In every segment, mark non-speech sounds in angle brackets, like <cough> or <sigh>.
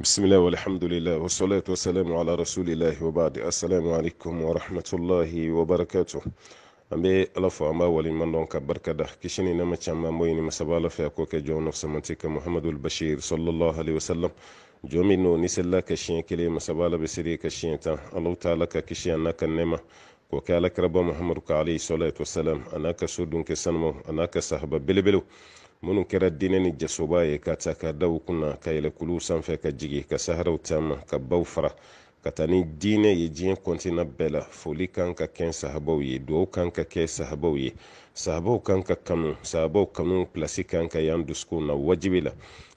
بسم الله والحمد لله والصلاة والسلام على رسول الله وبعد السلام عليكم ورحمة الله وبركاته an bɛ ala fo an b'a wale ɲuman dɔn ka barika da kisi ni nɛma caman bɔ ɲini masaba ala fɛ a ko kɛ jɔn nafsamati ka muhamadu bashir sallallahu alaihi wasallam jɔn min n'o ni selila ka siɲɛ kelen masaba ala bɛ seli ka siɲɛ tan alahu taala ka kisi a n'a ka nɛma k'o kɛ alakiraba muhamadu ka alayhi salatu wasalam a n'a ka so dun kɛ sanumaw a n'a ka sahaba belebelew minnu kɛra diinɛ ni jasoba ye ka ta ka daw kunna ka yɛlɛ sanfɛ ka jigi ka saharaw taama ka baw fara ka taa ni diinɛ ye diɲɛ kɔntina bɛɛ la foli kan ka kɛ sahabaw ye duwaw kan ka kɛ sahabaw ye sahabaw kan ka kanu sahabaw kanu pilasi kan ka yan dusukun na wajibi la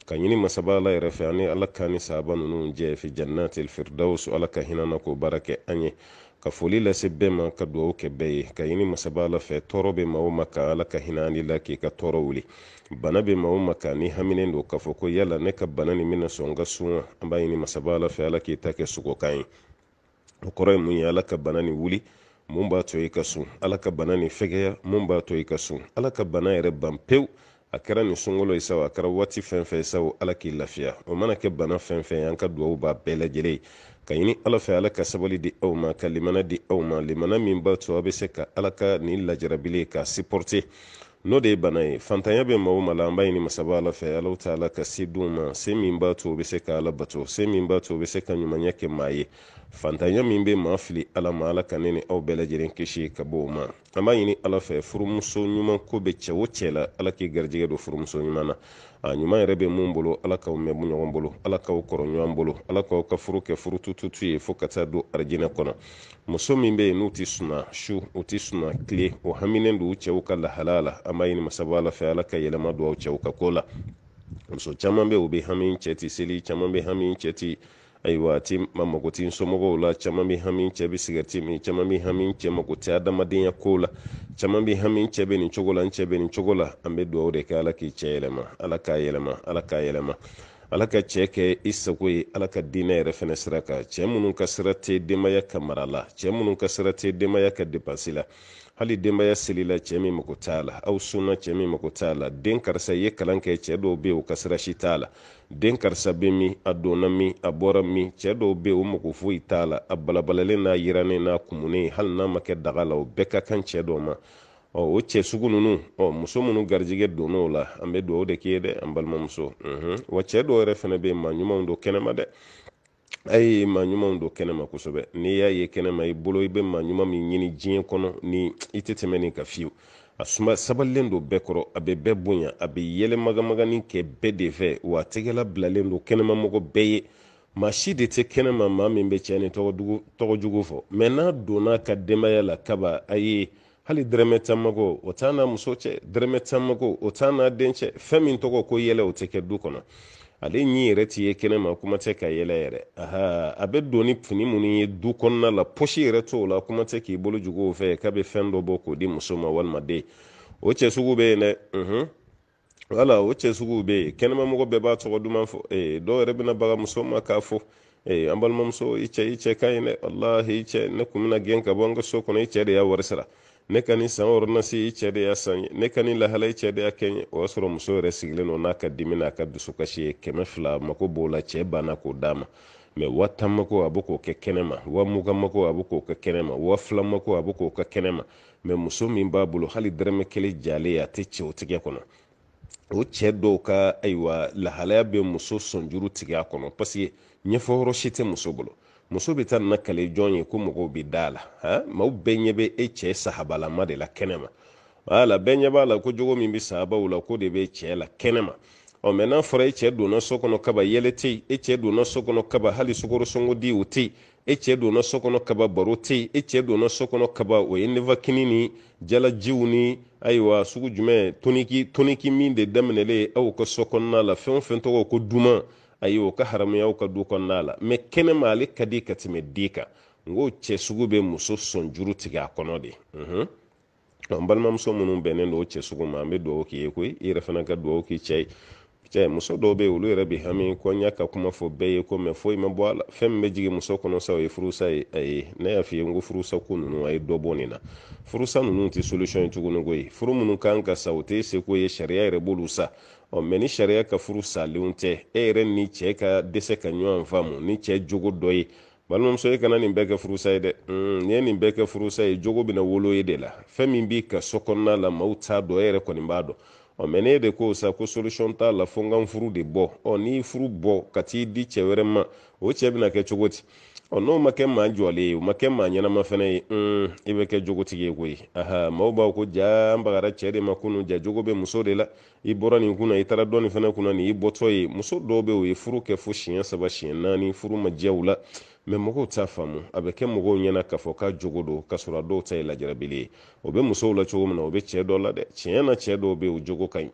ka ɲini masaba ala yɛrɛ fɛ ani ala kan ni sahaba ninnu jɛ fi jannatil firdaus ala ka hinana k'o baara kɛ an ye ka foli lase bɛɛ ma ka duwawu kɛ bɛɛ ye ka ɲini masaba ala fɛ tɔɔrɔ bɛ ma o ma ka ala ka hinɛ ani la k'i ka tɔɔrɔ wuli bana be maa ma kan ni haminen don k'a fɔ ko yala ne ka bana nin bɛna sɔn ka sun an b'a ɲini masaba ala fɛ ala k'i ta kɛ sogokan ye o kɔrɔ ye mun ye ala ka bana nin wuli mun b'a to i ka sun ala ka bana nin fɛgɛya mun b'a to i ka sun ala ka bana yɛrɛ ban pewu a kɛra nin sunkolo ye sa a kɛra waati fɛn fɛn sa ala k'i lafiya o mana kɛ bana fɛn fɛn an ka dugawu b'a bɛɛ lajɛlen ye ka ɲini ala fɛ ala ka sabali di aw ma ka limana di aw ma limana min b'a to aw bɛ se ka ala ka nin lajarabile k'a siporte n'o de ye bana ye fantanya bɛ mɔgɔ ma la an b'a ɲini masaba ala fɛ alaw ta ala ka se di ma se min b'a to o bɛ se ka ala bato se min b'a to o bɛ se ka ɲumanya kɛ maa ye fantanya min bɛ maa fili ala ma ala ka ne ni aw bɛɛ lajɛlen kisi ka bɔ o ma an b'a ɲini ala fɛ furumuso ɲuman ko bɛ cɛ o cɛ la ala k'i garijɛgɛ don furumuso ɲuman na a ɲuman yɛrɛ bɛ mun bolo ala k'aw mɛn ɲɔgɔn bolo ala k'aw kɔrɔ ɲɔgɔn bolo ala k'aw ka furu kɛ furu tututu ye fo ka taa don arijinɛ kɔnɔ muso min be ye n'u tɛ suna su u ti suna kile o haminen don u cɛw ka lahala la an b'a ɲini masaba ala fɛ ala ka yɛlɛma don aw cɛw ka ko la muso caaman be u be hami cɛ ti seli caman be hami cɛ ti ayiwa ti ma mago ti somɔgɔw la caman bɛ hami cɛ bɛ sigɛriti min caman bɛ hami cɛ mago tɛ adamadenya kow la caman bɛ hami cɛ bɛ nin cogo la n cɛ bɛ nin cogo la an bɛ dugawu de kɛ ala k'i cɛ yɛlɛma ala k'a yɛlɛma ala k'a yɛlɛma ala ka cɛ kɛ i sago ye ala ka diinɛ yɛrɛ fɛnɛ sira kan cɛ minnu ka sira tɛ denbaya ka mara la cɛ minnu ka sira tɛ denbaya ka depansi la hali denbaya selila cɛ min mago t'a la aw sunna cɛ min mago t'a la den karisa ye kalan kɛ cɛ dɔw be yen o ka sira si t'a la den karisa be min a donna min a bɔra min cɛ dɔw be yen o mago foyi t'a la a balabalalen n'a yirannen n'a kumunen hali n'a ma daga la o bɛɛ ka kan cɛɛ dɔ ma ɔ o cɛ sugu ninnu ɔ muso minnu garijɛgɛ donna o la an bɛ dugawu de k'i ye dɛ an balimamuso wa cɛ dɔw yɛrɛ fana bɛ yen maa ɲumanw don kɛnɛma dɛ a maa ɲumanw don kɛnɛma kosɛbɛ n'i y'a ye kɛnɛma i bolo i bɛ maa ɲuman min ɲini diɲɛ kɔnɔ ni i tɛ tɛmɛ nin kan fiyewu a suma sabalilen don bɛɛ kɔrɔ a bɛ bɛɛ bonya a bɛ yɛlɛ magamagani kɛ bɛɛ de fɛ wa a tɛgɛla bilalen don kɛnɛmamɔgɔ bɛɛ ye maa si de tɛ kɛnɛma maa min bɛ cɛ ni tɔgɔjugu fɔ mɛ n'a donna ka denbaya la kaba a hali dɛrɛmɛ caman ko o t'a n'a muso cɛ dɛrɛmɛ caman ko o t'a n'a den cɛ fɛn min tɔgɔ ko yɛlɛ o tɛ kɛ du kɔnɔ ale ɲi yɛrɛ ti ye kɛnɛ kuma tɛ ka yɛlɛ yɛrɛ eh, aha a bɛ don ni fini minnu ye du kɔnɔna la pɔsi yɛrɛ t'o la kuma tɛ k'i bolo jugu o fɛ k'a bɛ fɛn dɔ bɔ k'o di muso ma walima den o cɛ sugu bɛ yen dɛ unhun wala o cɛ sugu bɛ yen kɛnɛmamɔgɔ bɛɛ b'a tɔgɔ duman fɔ ee dɔw yɛrɛ bɛna baga muso ma k'a fɔ ee an balimamuso i cɛ i cɛ ka ɲi dɛ walahi i cɛ ne kun bɛna gɛn ka bɔ an ka so kɔnɔ i cɛ de y'a wari sara ne ka nin san ordonansi i cɛ de y'a ne ka nin lahala i cɛ de o y'a sɔrɔ muso yɛrɛ sigilen don n'a ka dimi n'a ka dusukasi ye kɛmɛ fila mako b'o la cɛ banna k'o d'a ma mɛ wa tan mako a bɛ k'o kɛ kɛnɛma wa mugan mako a bɛ k'o kɛ kɛnɛma wa fila mako a bɛ k'o kɛ kɛnɛma mɛ muso min b'a bolo hali dɛrɛmɛ kelen jalen a tɛ cɛ o tigɛ kɔnɔ o cɛ dɔw ka ayiwa lahalaya bɛ muso sɔnjuru tigɛ a kɔnɔ paseke ɲɛfɔ yɔrɔ si tɛ muso bolo muso bɛ taa na kale jɔn ye ko mɔgɔw bɛ da la ha bɛɛ ɲɛ bɛ e cɛ sahabalama de la kɛnɛma wala bɛɛ ɲɛ b'a la ko jogo min bɛ sahabaw la ko de bɛ cɛ la kɛnɛma ɔ mɛ n'a fɔra e cɛ donna so kɔnɔ kaba yɛlɛ tɛ yen e cɛ donna so kɔnɔ kaba hali sukoro di o tɛ yen e cɛ donna so kɔnɔ kaba baro tɛ yen e cɛ donna so kɔnɔ kaba o ye nevakini ni jalajiw ni ayiwa sugu jumɛn toniki toniki min de daminɛlen aw ka so kɔnɔna la fɛn o fɛn tɔgɔ ko duman ayi ka haramuyaw ka du kɔnɔna la mɛ kɛnɛma ale ka di ka tɛmɛ di kan n ko bɛ muso sɔn juru tigɛ a kɔnɔ de an balimamuso minnu bɛnnen don o cɛ ma an bɛ dugawu k'i ye koyi i yɛrɛ fana ka dugawu k'i cɛ ye cɛ muso dɔw bɛ yen olu yɛrɛ bɛ hami ko n y'a ka kuma fɔ bɛɛ ye ko mɛ foyi ma bɔ a la fɛn min bɛ jigin muso kɔnɔ sa o ye furusa ye ayi ne y'a f'i ye n ko furusa ko ninnu a ye dɔ bɔ nin na furusa ninnu tɛ solution ye tuguni koyi furu minnu kan ka sa o tɛ se ye sariya yɛrɛ b'olu sa mɛ ni sariya ka furu salenw tɛ e yɛrɛ ni cɛɛ ka dɛsɛ ka ɲɔgɔn faamu ni cɛɛ jogo dɔ ye balimamuso e kana nin bɛɛ kɛ furusa ye dɛ mm, ni ye nin bɛɛ kɛ furusa ye jogo bena wolo ye de la fɛn min b'i ka sɔkɔnna la maaw t'a dɔ e yɛrɛ kɔni b'a dɔ ɔ mɛ ne de ko sa ko solution t'a la fo n ka n furu de bɔ ɔ n'i furu bɔ ka t'i di cɛ wɛrɛ ma o cɛɛ bena kɛ cogo ti ɔ n'o ma kɛ maa jɔlen ye o ma kɛ maa ɲɛnama fana ye un i bɛ kɛ jogotigi ye koyi aha maaw b'a ko ja n bagara cɛ de ma kunun ja jogo bɛ muso de la i bɔra nin kunna i taara dɔ nin fana kunna nin y'i bɔtɔ ye muso dɔw bɛ o ye furu kɛ fo siɲɛ saba siɲɛ naani furu ma diya u la mɛ mɔgɔw t'a faamu a bɛ kɛ mɔgɔw ɲɛna k'a fɔ k'a jogo don k'a sɔrɔ a dɔw ta ye lajarabili ye o bɛ musow la cogo min na o bɛ cɛ dɔ la dɛ tiɲɛ na cɛ dɔw bɛ yen o jogo ka ɲi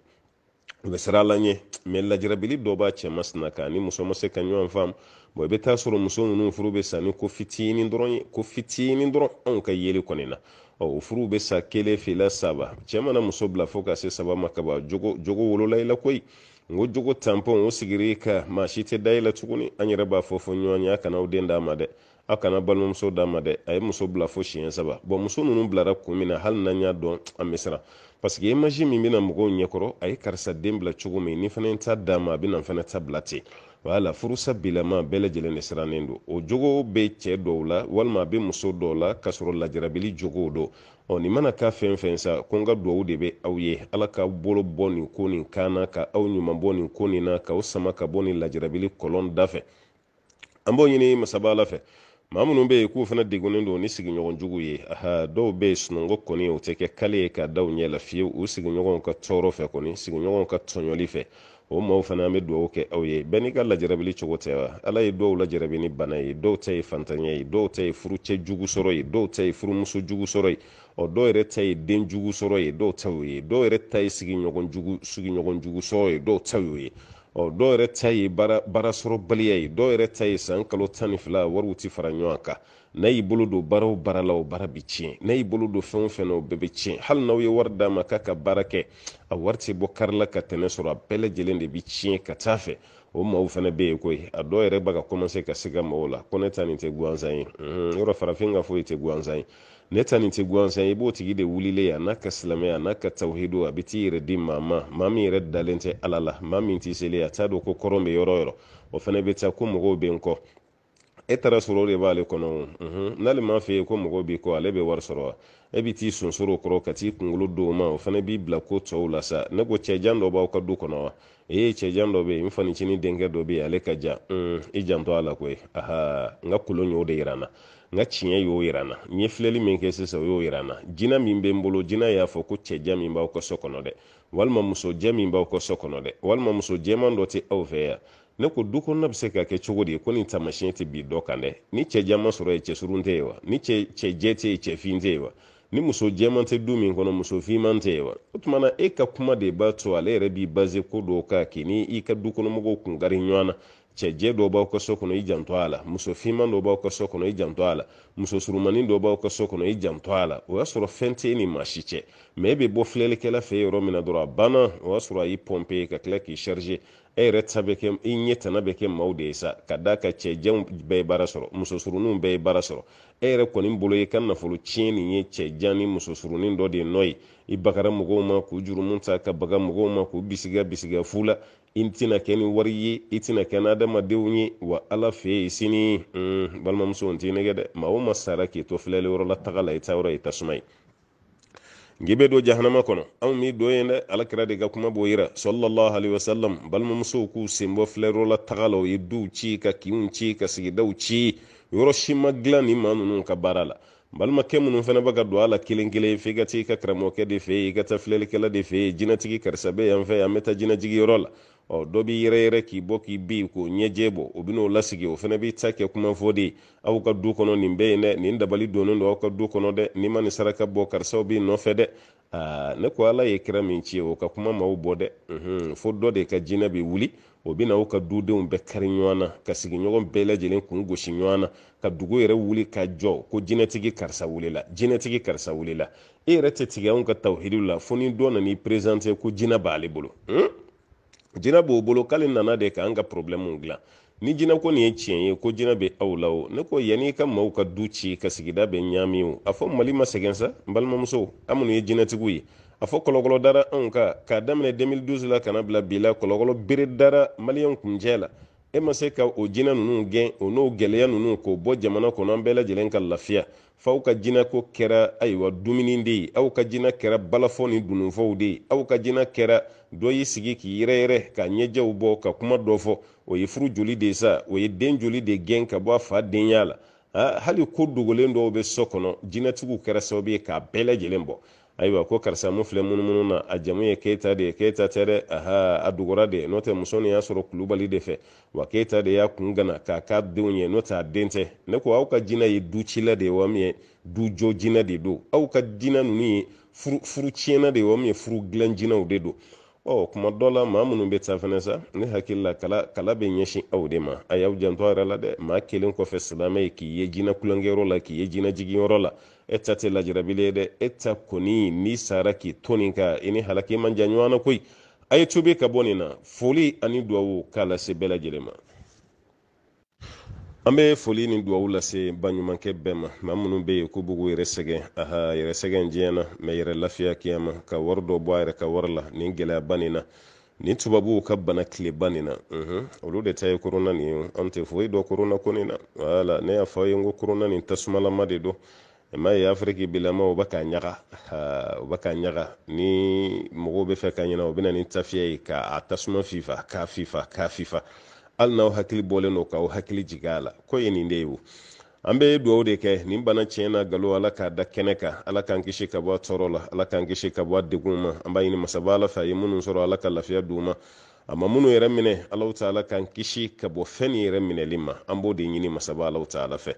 u bɛ sira la ɲɛ mɛ lajarabili dɔ b'a cɛ masina kan ni muso ma se ka ɲɔgɔn faamu bon i bɛ taa sɔrɔ muso ninnu furu bɛ sa ni ko fitinin dɔrɔn ye ko fitinin dɔrɔn anw ka yeli kɔni na ɔ o furu bɛ sa kelen fila saba cɛ mana muso bila fo ka se saba ma kaba jogo jogo wolola i la koyi n jogo tanpɔn o sigiri ka maa si tɛ da i la tuguni an yɛrɛ b'a fɔ fɔ ɲɔgɔn ye a kana aw den d'a ma dɛ aw kana balimamuso d'a ma dɛ a ye muso bila fo siɲɛ saba bɔn muso ninnu bilara kun min na hali n'an y'a dɔn an bɛ siran paseke image min bɛna mɔgɔw ɲɛkɔrɔ a ye karisa den bila cogo min ni fana ta d'a ma a bɛna fana ta bila ten wala furusa bilama bɛɛ lajɛlen de sirannen o jogo be cɛ dɔw la walima a bɛ muso dɔw la ka sɔrɔ lajarabili jogo do ɔ nin mana ka fɛn fɛn sa ko n ka duwawu de bɛ aw ye ala ka bolo bɔ nin ko nin kan na ka aw ɲuman bɔ nin ko nin na k'aw sama ka bɔ nin lajarabili kɔlɔn da fɛ an b'o ɲini masaba ala fɛ maa minnu bɛ yen k'u fana degunnen don ni sigiɲɔgɔn jugu ye aha dɔw be yen sunɔgɔ kɔni o tɛ kɛ kale ye k'a da u ɲɛ la fiyewu u sigiɲɔgɔnw ka tɔɔrɔ fɛ kɔni sigiɲɔgɔnw ka tɔɲɔli fɛ o maaw fana an be dugawu kɛ aw ye bɛɛ n'i ka lajarabili cogo tɛ wa ala ye dɔw lajarabi ni bana ye dɔw ta ye fantanya ye dɔw ta ye furucɛ jugu sɔrɔ ye dɔw ta ye furumuso jugu sɔrɔ ye ɔ dɔw yɛrɛ ta ye den jugu sɔrɔ ye dɔw ta y'o ye dɔw yɛrɛ ta ye sigiɲɔgɔn jugu sigiɲɔgɔn jugu sɔrɔ ye dɔw ta y'o ye ɔ dɔw yɛrɛ ta ye baara baarasɔrɔbaliya ye dɔw yɛrɛ ta ye san kalo tan ni fila wariw ti fara ɲɔgɔn kan n'a y'i bolo don baara o baara la o baara bɛ tiɲɛ n'a y'i bolo don fɛn o fɛn na o bɛɛ bɛ tiɲɛ hali n'aw ye wari d'a ma k'a ka baara kɛ a wari tɛ bɔ kari la ka tɛmɛ sɔrɔ a bɛɛ lajɛlen de bɛ tiɲɛ ka taa fɛ o maaw fana bɛ yen koyi a dɔw yɛrɛ b'a ka kɔmanse ka se ka mɔgɔw la ko ne ta nin tɛ gansan ye yɔrɔ farafin ka foyi tɛ gansan ye ne ta nin tɛ gansan ye i b'o tigi de wulilen a n'a ka silamɛya a n'a ka tawhido a bɛ t'i yɛrɛ di maa ma maa min yɛrɛ dalen tɛ ala la maa min t'i seli a t'a dɔn ko kɔrɔn bɛ yɔrɔ yɔrɔ o fana bɛ taa ko mɔgɔw bɛ n kɔ e taara sɔrɔ o de b'ale kɔnɔ o n'ale m'a f'i ye ko mɔgɔ b'i kɔ ale bɛ wari sɔrɔ wa e bi t'i sonsoro o kɔrɔ ka t'i kunkolo d'o ma o fana b'i bila ko tɔw la sa ne ko cɛjan dɔ b'aw ka du kɔnɔ wa ee cɛjan dɔ bɛ yen n fanicinin denkɛ dɔ bɛ yen ale ka jan un i janto a la koyi aha n ka kolon y'o de yira n na n ka tiɲɛ y'o yira n na n ye filɛli min kɛ sisan o y'o yira n na jinɛ min bɛ n bolo jinɛ y'a fɔ ko cɛjan min b'aw ka so kɔnɔ dɛ walima musojɛ min b'aw ka so kɔnɔ dɛ walima muso jɛman dɔ tɛ aw fɛ yan ne ko du kɔnɔna bɛ se ka kɛ cogo di ko nin taamasiyɛn tɛ bi dɔ kan dɛ ni cɛ jɛman sɔrɔ ye cɛsurun tɛ ye wa ni cɛ jɛ tɛ ye cɛfin tɛ ye wa ni muso jɛman tɛ du min kɔnɔ muso finman tɛ ye wa o tuma na e ka kuma de b'a to ale yɛrɛ b'i baze ko dɔw kan k'i ni i ka dukɔnɔmɔgɔw kun kari ɲɔgɔn na cɛ jɛ dɔ b'aw ka so kɔnɔ i janto a la muso finman dɔ b'aw ka so kɔnɔ i janto a la muso surumanin dɔ b'aw ka so kɔnɔ i janto a la o y'a sɔrɔ fɛn tɛ e ni maa si cɛ mɛ e bɛ bɔ filɛlikɛla fɛ yɔrɔ min na dɔrɔn a banna o y'a sɔrɔ a y'i pɔnpe ka tila k'i e yɛrɛ ta bɛ kɛ i ɲɛ tana bɛ kɛ maaw de ye sa ka da ka cɛjanw bɛɛ baara sɔrɔ musosuruninw bɛɛ ye baara sɔrɔ e yɛrɛ kɔni bolo i ka nafolo tiɲɛ nin ye cɛjan ni musosurunin dɔ de nɔ ye i bagara mɔgɔw ma k'u jurumu ta ka baga mɔgɔw ma k'u bisiga bisiga fu la i tɛna kɛ ni wari ye i tɛna kɛ ni adamadenw ye wa ala fɛ yen sini balimamuso n t'i nɛgɛ dɛ maa o ma sara k'i to filɛli taga la i ta yɔrɔ ye tasuma ye ngi be do jahanama kono aw mi doyende alakira de ka kuma b'o yira sallallahu alaihi wasallam balimamusow k'u senbɔ filɛro la taga la ye ci ka kiun ci ka sigidaw ci yɔrɔ shima glani dilan ma ka baara la ma minnu fana fena ka don a la kelen kelen f'i ka ka karamɔgɔkɛ de fɛ yen i ka taa filɛlikɛla de fɛ jinatigi jinɛtigi karisa bɛ yan fɛ yan la ɔ dɔ b'i yɛrɛ k'i bɔ k'i bi k'o ɲɛjɛ bɔ o bɛn'o lasigi o fana b'i ta kɛ kuma fɔ de aw ka du kɔnɔ nin bɛɛ yen dɛ nin dabali donnen don aw ka du kɔnɔ dɛ n'i ma nin saraka bɔ karisaw b'i nɔfɛ dɛ aa ne ko ala ye kira min ci o ka kuma maaw bɔ dɛ unhun fo dɔ de ka jinɛ bɛ wuli o bɛ na aw ka dudenw bɛɛ kari ɲɔgɔn na ka sigiɲɔgɔn bɛɛ lajɛlen kun gosi ɲɔgɔn na ka dugu yɛrɛ wuli ka jɔ ko jinɛtigi karisa wulila jinɛtigi karisa wulila e yɛrɛ tɛ tigɛ anw ka tawhidiw la fo ni dɔ nan'i ko jinɛ b'ale bolo hmm? jina b'o bolo k'ale nana de k'an ka porobilɛmuw dilan ni jinɛ ko nin ye tiɲɛ ye ko jina be aw la o ne ko yani i ka maw ka du ci ka sigida bɛ ɲaami o a fɔ mali ma sɛgɛn sa n balimamuso an minnu ye jinɛtigiw ye a fɔ kɔlɔkɔlɔ dara anw ka k'a daminɛ 2012 la kana bila bi la kɔlɔkɔlɔ bere dara maliyɛn kuncɛ la e ma se ka o jinɛ ninnu gɛn o n'o gɛlɛya ninnu k'o bɔ jamana kɔnɔ an bɛɛ lajɛlen ka lafiya f'aw ka jinɛko kɛra ayiwa dumuni de ye aw ka jinɛ kɛra balafɔ ni dununfɔw de ye aw ka jinɛ kɛra dɔ y'i sigi k'i yɛrɛyɛrɛ ka ɲɛjɛw bɔ ka kuma dɔ fɔ o ye furu joli de sa o ye den joli de gɛn ka bɔ a fa denya la hali ko dogolen dɔw bɛ sɔ kɔnɔ jinɛtigiw kɛra sababu ye k'a bɛɛ lajɛlen bɔ ayiwa ko karisa mun filɛ munumunu na a jamu ye keyita de ye keyita tɛ dɛ aha a dugura de n'o tɛ muso nin y'a sɔrɔ kulubali de fɛ wa keyita de y'a kun gana k'a k'a denw ye n'o tɛ a den tɛ ne ko aw ka jinɛ ye du cila de ye wa min ye du jo jinɛ de don aw ka jinɛ ninnu ye furu furu tiɲɛna de ye wa min ye furu dilan jinɛw de don ɔ kuma dɔ la maa minnu bɛ taa fɛnɛ sa ne hakili la kala kala bɛ ɲɛsin aw de ma a y'aw janto a yɛrɛ la dɛ maa kelen kɔfɛ silamɛ ye k'i ye jinɛ kulonkɛyɔrɔ la k'i ye jinɛ jigiyɔrɔ la e ta tɛ lajarabi ye dɛ e kɔni n'i sara k'i to nin kan i ni halaki man jan ɲɔgɔn na koyi a ye tubi ka bɔ nin na foli ani duwawu k'a lase bɛɛ lajɛlen ma an bɛ foli ni duwawu lase baɲumankɛ bɛɛ ma maa minnu bɛ yen ko bugu yɛrɛ sɛgɛn aha yɛrɛ sɛgɛn diɲɛ na mɛ yɛrɛ lafiya kiyama ka wari dɔ bɔ a yɛrɛ ka wari la nin gɛlɛyaba nin na nin tubabuw ka bana tileba nin na olu de ta ye korona nin ye anw tɛ foyi dɔn korona ko nin na wala ne y'a fɔ aw ye n ko korona nin tasumalama de don ma ye afiriki bilama o bɛ ka ɲaga o bɛ ka ɲaga ni mɔgɔw bɛ fɛ ka ɲina o bɛ na ni tafiya ye k'a tasuma fifa k'a fifa k'a fifa hali n'aw hakili bɔlen don k'aw hakili jigin a la ko ye nin de ye o an bɛ duwawu de kɛ nin bana tiɲɛ na galo ala k'a da kɛnɛ kan ala k'an kisi ka bɔ a tɔɔrɔ la ala k'an kisi ka bɔ a degun ma an b'a ɲini masaba ala fɛ a ye minnu sɔrɔ ala ka lafiya u ma a ma minnu yɛrɛ minɛ alaw ta ala k'an kisi ka bɔ fɛn nin yɛrɛ minɛli ma an b'o de ɲini masaba alaw ta ala fɛ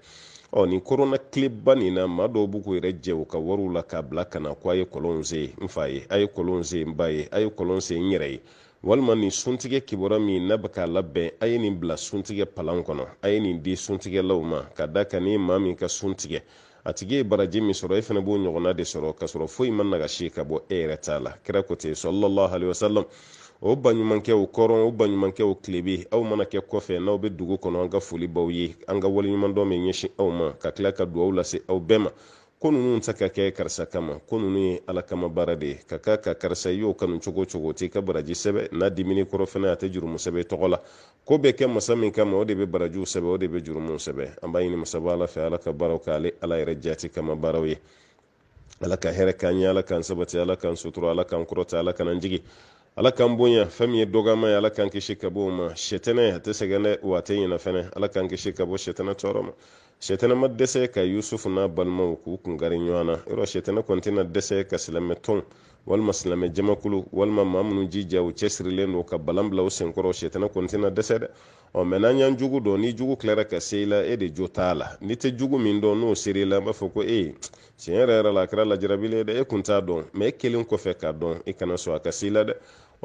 ɔ nin korona kileba nin na ma dɔw b'u k'u yɛrɛ jɛ u ka wariw la k'a bila ka na ko a ye kɔlɔn sen n fa ye a ye kɔlɔn sen n ba ye a ye kɔlɔn sen n yɛrɛ ye walima nin suntigɛ kibaruya min n'a bɛ k'a labɛn a ye nin bila suntigɛ palan kɔnɔ a ye nin di suntigɛlaw ma ka da kan ni maa min ka suntigɛ a tigi ye baraji min sɔrɔ e fana b'o ɲɔgɔnna de sɔrɔ ka sɔrɔ foyi ma nagasi ka bɔ e yɛrɛ t'a la kira ko ten sɔlɔlɔ hali wasalam o baɲumankɛ o kɔrɔn o baɲumankɛ o kilebe aw mana kɛ kɔfɛ n'aw bɛ dugu kɔnɔ an ka foli baw ye an ka waleɲumandɔn bɛ ɲɛsin aw ma ka tila ka dugaw lase aw bɛɛ ma ko ninnu ta ka kɛ karisa kama ko ninnu ye ala kama baara de ye ka ka ka karisa y'o kanu cogo cogo t'i ka baraji sɛbɛ n'a dimini kɔrɔ fɛnɛ a tɛ jurumu sɛbɛ tɔgɔ la ko bɛ kɛ masa min kama o de bɛ barajiw sɛbɛ o de bɛ jurumu sɛbɛ an b'a ɲini masaba ala fɛ ala ka baaraw k'ale ala yɛrɛ jati kama baaraw ye ala ka hɛrɛ k'an ye ala k'an sabati ala k'an sutura ala k'an kɔrɔta ala kana jigi ala k'an bonya fɛn min ye dɔgɔma ye ala k'an kisi ka bɔ o ma sɛtɛnɛ a tɛ sɛgɛn dɛ wa a tɛ ɲinɛ fɛnɛ ala k'an kisi ka bɔ sɛtɛnɛ tɔɔrɔ ma sɛtɛnɛ ma dɛsɛ ka yusufu n'a balimaw k'u kun ɲɔgɔn na yɔrɔ sɛtɛnɛ kɔni tɛna dɛsɛ ka silamɛ tɔn walima silamɛ jamakulu walima maa minnu jija u cɛsirilen don ka balan bila u senkɔrɔ sɛtɛnɛ kɔni tɛna dɛsɛ dɛ ɔ mɛ n'an y'an jugu dɔn ni jugu tilara ka se i la e de jo t'a la n'i tɛ jugu min dɔn n'o seri i la an b'a fɔ ko e tiɲɛ yɛrɛ yɛrɛ la a kɛra lajarabilen dɛ e kun t'a dɔn mɛ e kelen kɔfɛ k'a dɔn i e kana sɔn a ka s'i la dɛ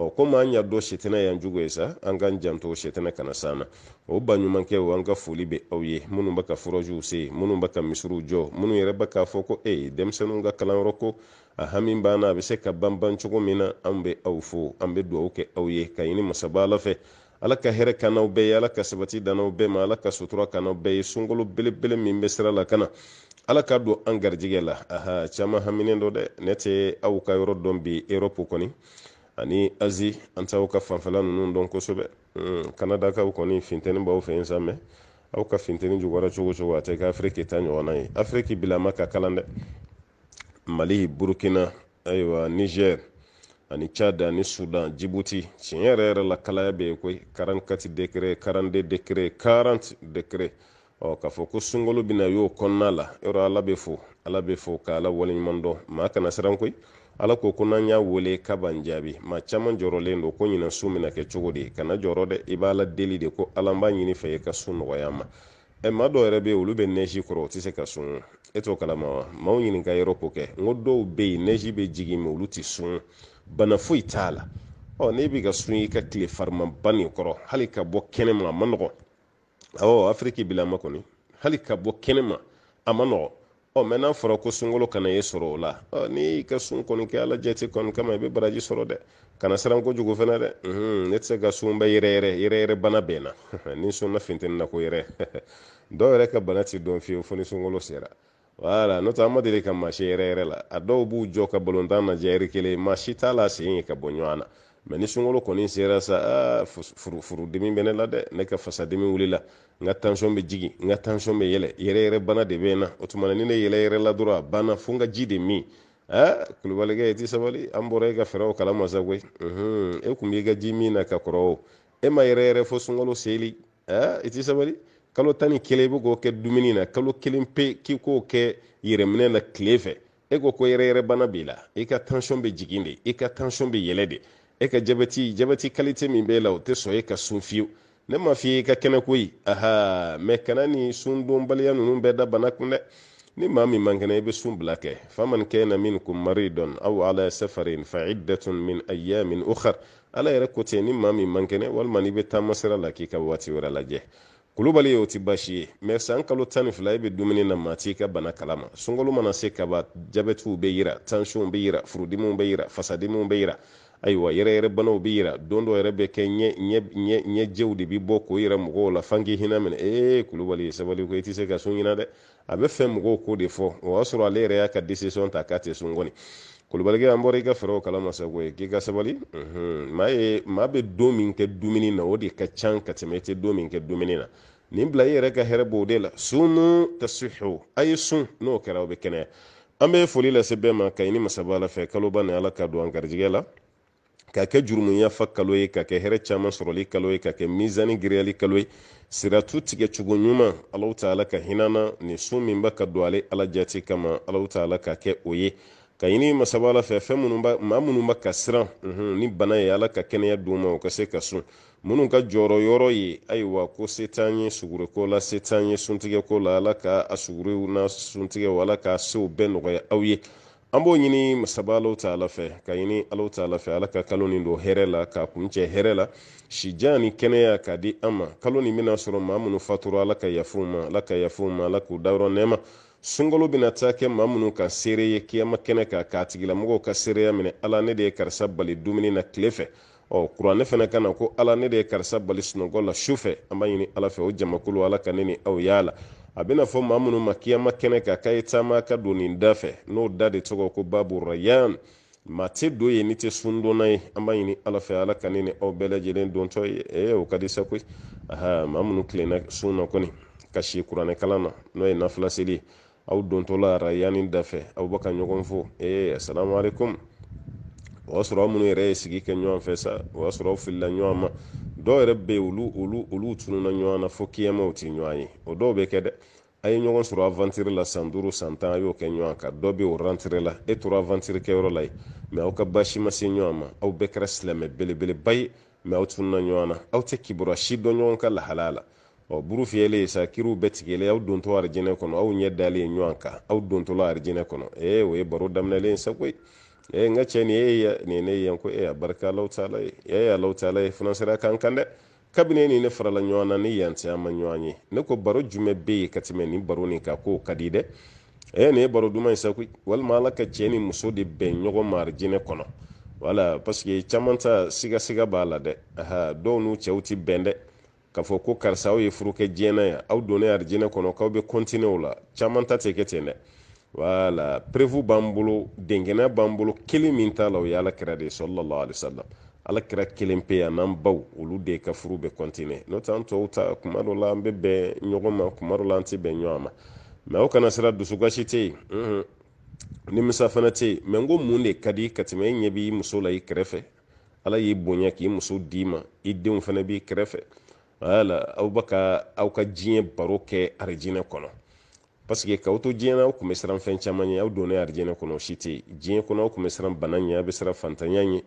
ɔ komi an yaa dɔ setɛnɛ yan jugo ye sa an kan janto setɛnɛ kana san na o baɲumankɛw an ka foli be aw ye minnu be ka furajuw se minnu be ka misiriw jɔ minnu yɛrɛ be k'a fɔ ko e denmisɛnu ka kalanyɔrɔ ko a hami banna a be se ka banban cogo min na an be aw fo an be duwaw kɛ aw ye ka ɲini masaba ala fɛ ala ka hɛrɛ kanaw bɛɛ ye ala ka sabati dannaw bɛɛ ma ala ka sutura kanaw bɛɛ ye sungolo belebele min be sira la ka na ala ka don an garijigɛ la aha caaman haminen dɔ dɛ ne tɛ aw ka yɔrɔ dɔn bi erɔpu kɔni ani azi an t'aw hmm, ka fanfɛla ninnu dɔn kosɛbɛ kanadakaw kɔni finteni b'aw fɛ yen sa mɛ aw ka finteni jugɔra cogo cogo a tɛ kɛ afiriki ta ɲɔgɔnna ye afiriki bilama ka kalan dɛ mali burukina ayiwa niger ani chad ani sudan jibuti tiɲɛ yɛrɛ yɛrɛ la kalaya bɛ yen koyi karankati dekere karande dekere karante dekere ɔ k'a fɔ ko sunkalo bɛna y'o kɔnɔna la yɔrɔ ala bɛ fo ala bɛ fo ka ala waleɲuman dɔn maa kana siran koyi ala ko ko n'an y'a wele ka ban jaabi ma caaman jɔrɔlen do ko ɲinan su mina kɛ cogo di kana jɔrɔ dɛ i b'a la deli de ko ala n b'a ɲini fɛ i ka sun nɔgɔya e ma ɛ ma dɔw yɛrɛ bɛ olu bɛ nɛji kɔrɔ u tɛ se ka sun e t'o kalama wa maaw ɲininka yɔrɔ ko kɛ n ko dɔw bɛ yen nɛji bɛ jigin mɛ olu tɛ sun bana foyi t'a la ɔ n'e bɛ ka sun i ka tile farimaba nin kɔrɔ hali ka bɔ kɛnɛma a ma nɔgɔn awɔ afiriki bila kɔni hali ka bɔ kɛnɛma a ma nɔgɔn ɔ mɛ n'a fɔra ko sunkalo kana e sɔrɔ o la ɔ n'i y'i ka sun kɔni kɛ ala jate kɔni kama i bɛ baraji sɔrɔ dɛ kana siran kojugu fɛnɛ dɛ ne tɛ se ka sun bɛ yɛrɛ yɛrɛ yɛrɛ yɛrɛ bana bɛn na <laughs> ni sunna funteni na ko yɛrɛ <laughs> dɔw yɛrɛ ka bana ti dɔn fiyewu fo ni sunkalo sera wala n'o tɛ an ma deli ka maa si yɛrɛ yɛrɛ la a dɔw b'u jɔ ka balontan lajɛ ɛri kelen maa si t'a la sen ye ka bɔ ɲɔgɔn na mɛ ni sunkalo kɔni sera sa aa ah, furudimi bɛ ne la dɛ ne ka fasadimi wulila n ka tansiyɔn bɛ jigin n ka tansiyɔn bɛ yɛlɛ yɛrɛ yɛrɛ bana de bɛ n na o tuma na ni ne yɛlɛ yɛrɛ la dɔrɔn a banna fo n ka ji de min aa ah, kulubalikɛ i ti sabali an bɔra e ka fɛɛrɛw kala ma sa koyi e kun b'i ka ji min na ka kɔrɔ o e ma yɛrɛ yɛrɛ fo sunkalo seli aa ah, i ti sabali kalo tan ni kelen i bɛ k'o kɛ dumuni na kalo kelen pe k'i k'o kɛ yɛrɛminɛ na tile fɛ e ko ko yɛrɛ bana b'i la i ka tansiyɔn bɛ jigin de i ka tansiyɔn bɛ yɛlɛ de e ka jabɛti jabɛti kalite min b'e la o tɛ sɔn e ka sun fiyewu ne m'a f'i ye i ka kɛnɛ koyi aha mɛ kana ni sundonbaliya ninnu bɛɛ da bana kun dɛ ni maa min man kɛnɛ i bɛ sun bila kɛ faman kana minkum maridun aw ala safarin fa iddatun min ayamin ukhar ala yɛrɛ ko ten ni maa min man kɛnɛ walima n'i bɛ taama sira la k'i ka waati wɛrɛ lajɛ kulubali ye o ti baasi ye mɛ san kalo tan ni fila e bɛ dumuni na maa t'i ka bana kala ma sunkalo mana se kaba jabɛtiw bɛ yira tansiyɔnw bɛ yira furudimiw bɛ yira fasadimiw bɛ yira ayiwa yɛrɛ yɛrɛ banaw bɛ yira don dɔ yɛrɛ bɛ kɛ ɲɛjɛw de bɛ bɔ k'o yɛrɛ mɔgɔw la fan k'i minɛ ee kulubali sabali ko i tɛ se ka sun ɲina dɛ a bɛ fɛ mɔgɔw ko de fɔ o y'a sɔrɔ ale yɛrɛ y'a ka decision ta k'a tɛ sun kɔni kulubalikɛ an bɔra i ka fɛɛrɛw kala masako ye k'i ka sabali maa ye maa bɛ don min kɛ dumuni na o de ka can ka tɛmɛ i tɛ don min kɛ dumuni na nin bila i yɛrɛ ka hɛrɛ b'o de la sunu tasihu a ye sun n'o kɛra o bɛ kɛnɛya an bɛ foli lase bɛɛ ma ka ɲini masaba ala fɛ kaloba ni ala ka don an garijɛgɛ la k'a kɛ jurumuya fa kalo ye k'a kɛ hɛrɛ caman sɔrɔli kalo ye k'a kɛ mizani giriyali kalo ye siratu tigɛcogo ɲuman alaw taala ka hinana nin sun min ba ka don ale ala kama alaw taala ka kɛ o ye ka ɲini masaba ala fɛ fɛn minnu maa minnu ba ka siran mhm, ni bana ye ala ka kɛnɛya d'u ma u ka se ka sun minnu ka jɔyɔrɔ yɔrɔ ye ayiwa ko se t'an ye suguriko la se t'an ye suntigɛko la ala ka a suguriw n'a suntigɛw ala ka sew bɛɛ nɔgɔya aw ye an b'o ɲini masaba alaw ta ala fɛ ka ɲini alaw ta ala fɛ ala ka kalo nin don hɛrɛ la k'a kuncɛ hɛrɛ la sijan ni kɛnɛya k'a di an ma kalo nin bena sɔrɔ maa minnu fatura ala ka yafow ma ala ka yafow ma ala k'u dayɔrɔ nɛɛma sunkalo bena taa kɛ ma minnu ka seere ye kiyama kɛnɛ kan k'a tigilamɔgɔw ka seereya minɛ ala ne de ye karisa bali dumuni na tile fɛ ɔ kuranɛ fana ka na ko ala ne de ye karisa bali sunɔgɔ la su fɛ an b'a ɲini ala fɛ o jamakulu ala ka ne ni aw y'a la a bɛna fɔ maa minnu ma kiyama kɛnɛ kan k'a ye taama ka don nin da fɛ n'o da de tɔgɔ ko babu rayan maa tɛ don ye ni tɛ sun donna ye an b'a ɲini ala fɛ ala ka ne ni aw bɛɛ lajɛlen dontɔ ye ee o ka di sa koyi aha maa minnu tilenna sun na kɔni ka si kuranɛ kalan na n'o ye nafilaseli ye aw dontɔla rayani da fɛ aw bɛ ka ɲɔgɔn fo ee asalamualeykum o y'a sɔrɔ aw minnu yɛrɛ ye sigi kɛ ɲɔgɔn fɛ sa o y'a sɔrɔ aw filila ɲɔgɔn ma dɔw yɛrɛ bɛ yen olu olu olu tununa ɲɔgɔn na fo kiyamaw tɛ ɲɔgɔn ye o dɔw bɛ kɛ dɛ a ye ɲɔgɔn sɔrɔ avantiri la san duuru san tan a y'o kɛ ɲɔgɔn kan dɔ bɛ o rantere la e tora avantiri kɛyɔrɔ la yen mɛ aw ka basi ma se ɲɔgɔn ma aw bɛɛ kɛra silamɛ belebeleba ye mɛ aw tununa ɲɔgɔn na aw tɛ kibaruya si dɔn ɲɔgɔn ka lahalaya la ɔ buru fiyɛlen sa kiriw bɛɛ tigɛlen aw dontɔ arijinɛ kɔnɔ aw ɲɛ dalen ɲɔgɔn kan aw dontɔla arijinɛ kɔnɔ ee o ye baro daminɛlen sa koyi e nga cɛ nin e nin ne yan ko e eh, a barika taala ye e ye taala ye fana sera kan kan dɛ kabini ni ne farala ɲɔgɔn na ni yan tɛ an ma ɲɔgɔn ye ne ko baro jumɛn bɛ yen ka tɛmɛ nin baro nin kan k'o ka di dɛ e eh, nin ye baro duman ye sa koyi walima ala ka cɛ ni muso de bɛn ɲɔgɔn ma arijinɛ kɔnɔ wala paseke caman ta siga b'a la dɛ aha dɔw n'u cɛw ti bɛn dɛ k'a fɔ ko karisa aw ye furu kɛ diɲɛ na yan aw donnen arijinɛ kɔnɔ k'aw bɛ kɔntine o la caman ta tɛ kɛ ten dɛ wala prevu b'an bolo dengɛnɛ b'an bolo kelen min t'a la o ye alakira de sallallahu alaihi wasallam alakira kelen pe yan n'an baw olu de ka furu bɛ kɔntine n'o tɛ an tɔw ta kuma dɔ la an bɛ bɛn ɲɔgɔn ma kuma dɔ la an tɛ bɛn ɲɔgɔn ma mɛ o kana sira dusukasi tɛ yen unhun nimisa fana tɛ yen mɛ n ko mun de ka di ka tɛmɛ i ɲɛ b'i muso la i kɛrɛfɛ ala y'i bonya k'i muso d'i ma i denw fana b'i kɛrɛfɛ wala aw bɛ ka aw ka diɲɛ baro kɛ arijinɛ kɔnɔ paseke k'aw to diɲɛ na aw tun bɛ siran fɛn caman ɲɛ aw donna arijinɛ kɔnɔ o si tɛ diɲɛ kɔnɔ aw tun bɛ siran bana ɲɛ aw bɛ siran fantanya ɲɛ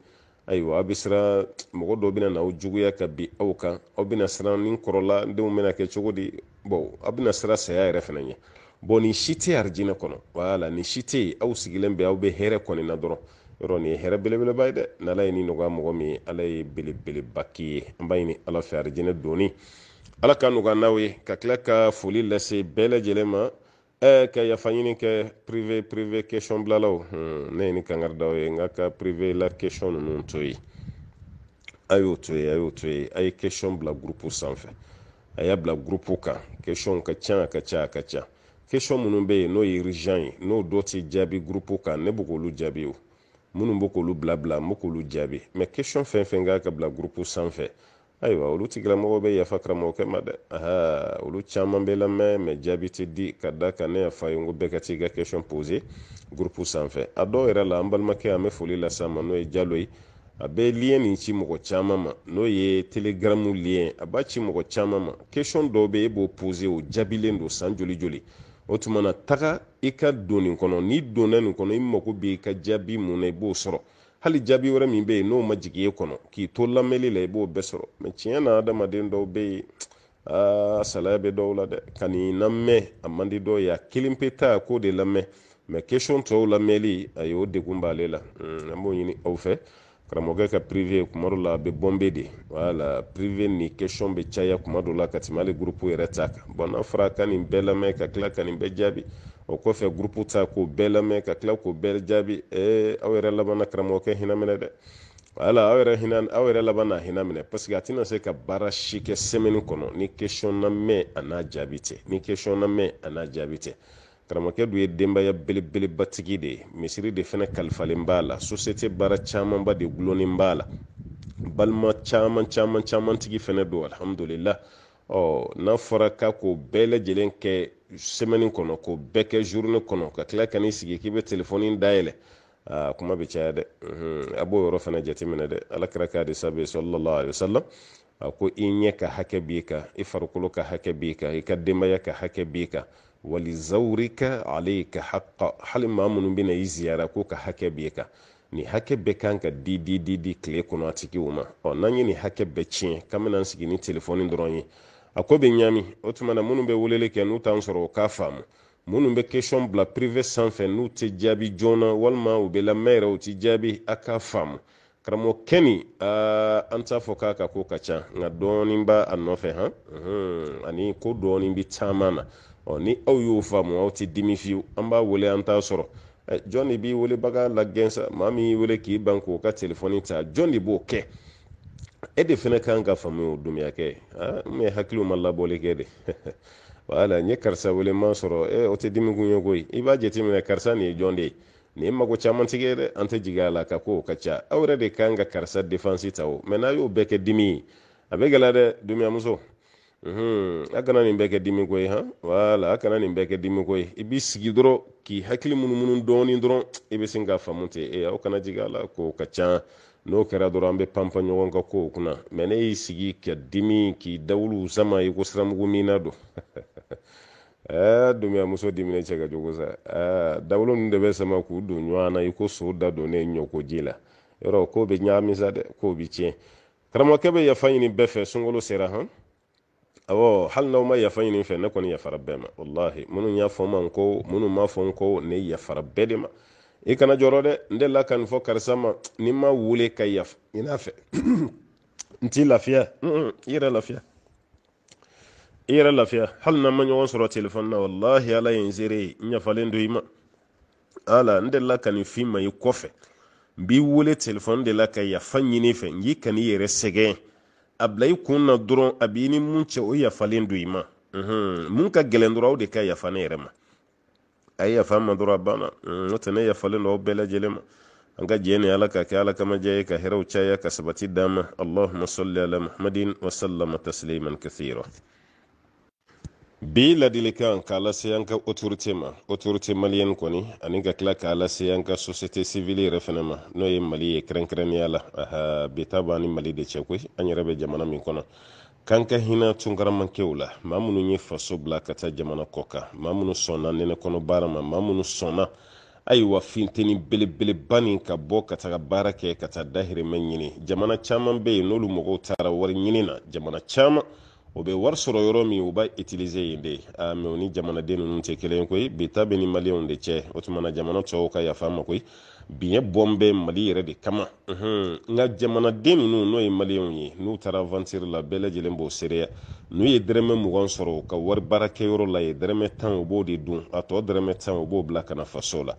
ayiwa aw bɛ siran mɔgɔ dɔw bɛna n'aw juguya ka bin aw kan aw bɛna siran ni kɔrɔla n denw bɛna kɛ cogo di bɔn aw bɛna siran saya yɛrɛ fana ɲɛ bɔn nin si tɛ arijinɛ kɔnɔ wala nin si tɛ aw sigilen bɛ aw be hɛrɛ kɔni na dɔrɔn yɔrɔ nin ye hɛrɛ belebeleba ye dɛ n'ala ye nin nɔgɔya mɔgɔ min ye ala ye belebeleba ye an b'a ɲini ala fɛ arijinɛ donni ala ka nɔgɔya n'aw ye ka tila ka foli lase bɛɛ lajɛlen ma e ka yafaɲini kɛ prive prive question bilalaw ne ye ni kangaridaw ye nka ka prive la question ninnu to ye a y'o to ye a y'o to ye a ye question bila gurupu sanfɛ a y'a bila gurupu kan question ka ca a ka ca a ka ca question minnu bɛ yen n'o ye irijan ye n'o dɔ tɛ jaabi gurupu kan ne bɛ k'olu jaabi o minnu bɛ k'olu bila bila n bɛ k'olu jaabi mɛ question fɛn fɛn k'a ka bila gurupu sanfɛ ayiwa olu tigilamɔgɔw bɛ yafa karamɔgɔkɛ ma dɛ aha olu caman bɛ lamɛn mɛ jaabi tɛ di ka da kan ne y'a ye n ko bɛɛ ka t'i ka question pose groupe sanfɛ a dɔw yɛrɛ la an balimakɛ an bɛ foli las'a ma n'o ye jalo ye a bɛ lien nin ci mɔgɔ caman ma n'o ye telegram lien a b'a ci mɔgɔ caman ma question dɔw bɛ e b'o pose o jaabilen don san joli joli o tuma na taga i ka don nin kɔnɔ n'i donna nin kɔnɔ i mago b'i ka jaabi mun na i b'o sɔrɔ hali jaabi wɛrɛ min be yen n'o ma jigi e kɔnɔ k'i to lamɛnli la i b'o bɛɛ sɔrɔ mɛ tiɲɛ na adamaden dɔw bɛ yen aa salaya bɛ dɔw la dɛ ka nin a man dɔw ye a kelen pe ta k'o de lamɛn mɛ kesɔn tɔw lamɛnli a y'o degun b'ale la mm, an b'o ɲini aw fɛ karamɔgɔkɛ ka prive kuma dɔ la a bɛ bɔnbe de wala prive ni kesɔn be caya kuma dɔ la ka tɛmɛ hali gurupu yɛrɛ ta kan bɔn n'a fɔra ka nin bɛɛ lamɛn ka tila ka nin bɛɛ jaabi o kɔfɛ gurupu ta k'o bɛɛ lamɛn ka tila k'o bɛɛ jaabi ee, aw yɛrɛ laban karamɔgɔkɛ hinɛ minɛ dɛ wala aw yɛrɛ hinɛ aw yɛrɛ laban na hinɛ minɛ paseke a tɛna se ka baara si kɛ sɛmɛni kɔnɔ ni question na mɛn a n'a jaabi tɛ ni question na mɛn a n'a jaabi tɛ karamɔgɔkɛ dun ye denbaya belebelebatigi de ye misiri de fɛnɛ kalifalen b'a la société baara camanba de gulonnen b'a la balima caman caman caman tigi fɛnɛ don alihamudulila ɔ n'a fɔra k'a k'o bɛɛ lajɛlen kɛ semaine kɔnɔ k'o bɛɛ kɛ journée kɔnɔ ka tila ka n'i sigi k'i bɛ téléphone dayɛlɛ aa kuma bɛ caya dɛ a b'o yɔrɔ fana jateminɛ dɛ alakira k'a de sabe sallallahu alaihi wasallam a ko i ɲɛ ka hakɛ b'i kan i farikolo ka hakɛ b'i kan i ka denbaya ka hakɛ b'i kan wali zawrika ale ka haqa hali maa minnu bɛna i ziyara k'u ka hakɛ b'i kan nin hakɛ bɛɛ kan ka di di di di tile kɔnɔ a tigiw ma ɔ n'an ye nin hakɛ bɛɛ tiɲɛ k'an bɛna an sigi ni telefɔni dɔrɔn ye a ko bɛ ɲaami o tuma na minnu bɛ weleli kɛ n'u t'an sɔrɔ u k'a faamu minnu bɛ question bila privé sanfɛ n'u tɛ jaabi joona walima u be lamɛn yɛrɛ u tɛ jaabi a k'a faamu karamɔgɔ kɛni uh, an t'a fɔ k'a ka ko ka ca nka dɔɔnin b'a a nɔfɛ han mhm. ani ko dɔɔnin bi caman na ɔ ni aw y'o faamu aw tɛ dimi fiyewu an b'a wele an t'a sɔrɔ jɔn de b'i welebaga lagɛn sa maa min y'i wele k'i ban k'o ka telefɔni ta jɔn de b'o kɛ e de fɛnɛ kan ka faamu o kɛ n hakiliw ma labɔli kɛ de <laughs> wala n ye karisa wele ma sɔrɔ e o tɛ dimi kun ye koyi i b'a jateminɛ karisa nin ye jɔn de ye nin ye mago caman tigɛ dɛ an tɛ jigin a la ka ko ka ca aw yɛrɛ de kan ka karisa defansi ta o mɛ n'a y'o bɛɛ kɛ dimi ye a bɛ gɛlɛya dɛ dumiyamuso a kana nin bɛɛ kɛ dimi ko han wala a kana nin bɛɛ kɛ dimi ko i b'i sigi dɔrɔn k'i hakili munumunu dɔɔni dɔrɔn i bɛ sin k'a faamu ten e aw kana jigin a la ko ka ca n'o kɛra dɔrɔn an bɛ panpa ɲɔgɔn ka kow kunna mɛ ne y'i sigi ka dimi k'i dawulu sama i ko siramugu min na don <laughs> dumiya muso dimine cɛ ka jogo sa dawulu ninnu de bɛ sama k'u don ɲɔgɔn na i ko so da donnen ɲɔko ji la yɔrɔ ko be ɲagami sa dɛ ko bi tiɲɛ karamɔgɔkɛ bɛ yafa ɲini bɛɛ fɛ sungolo sera han awɔ hali n'aw ma yafa ɲini fɛ ne kɔni yafara bɛɛ ma walahi minnu y'a fɔ n ko minnu m'a fɔ n ko ne yafara bɛɛ de ma i kana jɔrɔ dɛ n delila ka nin fɔ karisa ma ni ma wule ka yaf ɲin'a fɛ n t'i lafiya i yɛrɛ lafiya i yɛrɛ lafiya hali n'an ma ɲɔgɔn sɔrɔ telefɔni na walahi ala ye n seere ye n ɲafalen do i ma ala n delila ka nin f'i ma i kɔfɛ n b'i wele telefɔni de la ka yafa ɲini fɛ n y'i kan'i yɛrɛ sɛgɛn a bila i kun na dɔrɔn a b'i ni mun cɛ o yafalen do i ma mun ka gɛlɛn dɔrɔn aw de ka yafa ne yɛrɛ ma a ye mm, yafa ma dɔrɔn a banna n'o tɛ ne yafalen don aw bɛɛ lajɛlen ma an ka jɛ ni ala ka kɛ ala kama diya ye ka hɛrɛw caya ka sabati d'an allahuma salli ala muhammadin wa tasliman kathira bi ladilikan k'a lase an ka otorite ma otorite maliyɛni kɔni ani ka tila k'a lase an ka sosiyete sivili yɛrɛ fɛnɛ ma n'o ye mali ye kɛrɛnkɛrɛnniya la aha bi ta b'an ni mali de cɛ koyi an yɛrɛ bɛ jamana min kɔnɔ kan ka hinɛ tunkaramankɛw la ma minnu ye faso bila ka taa jamana kɔ kan ma minnu sɔnna nɛnɛ kɔnɔ baara ma ma minnu sɔnna ayiwa finteni belebeleba nin ka bɔ ka taga baara kɛ ka taa dahirimɛ ɲini jamana caaman be yen n'olu mɔgɔw taara wari ɲini na jamana caaman o bɛ wari sɔrɔ yɔrɔ min u b'a itilize yen de mɛ o ni jamanaden nunu tɛ kelen koyi bita ta bɛ ni maliyɛw de cɛ o tumana jamana tɔɔw ka yafa ma koyi biɲɛ bɔn bɛ mali yɛrɛ de kama nka jamanaden ninnu n'o ye maliyɛnw ye n'u taara avansiri la bɛɛ lajɛlen b'o seereya n'u ye dɛrɛmɛ mugan sɔrɔ ka wari baarakɛyɔrɔ la ye dɛrɛmɛ tan u b'o de dun a tɔ dɛrɛmɛ tan u b'o bila kana faso la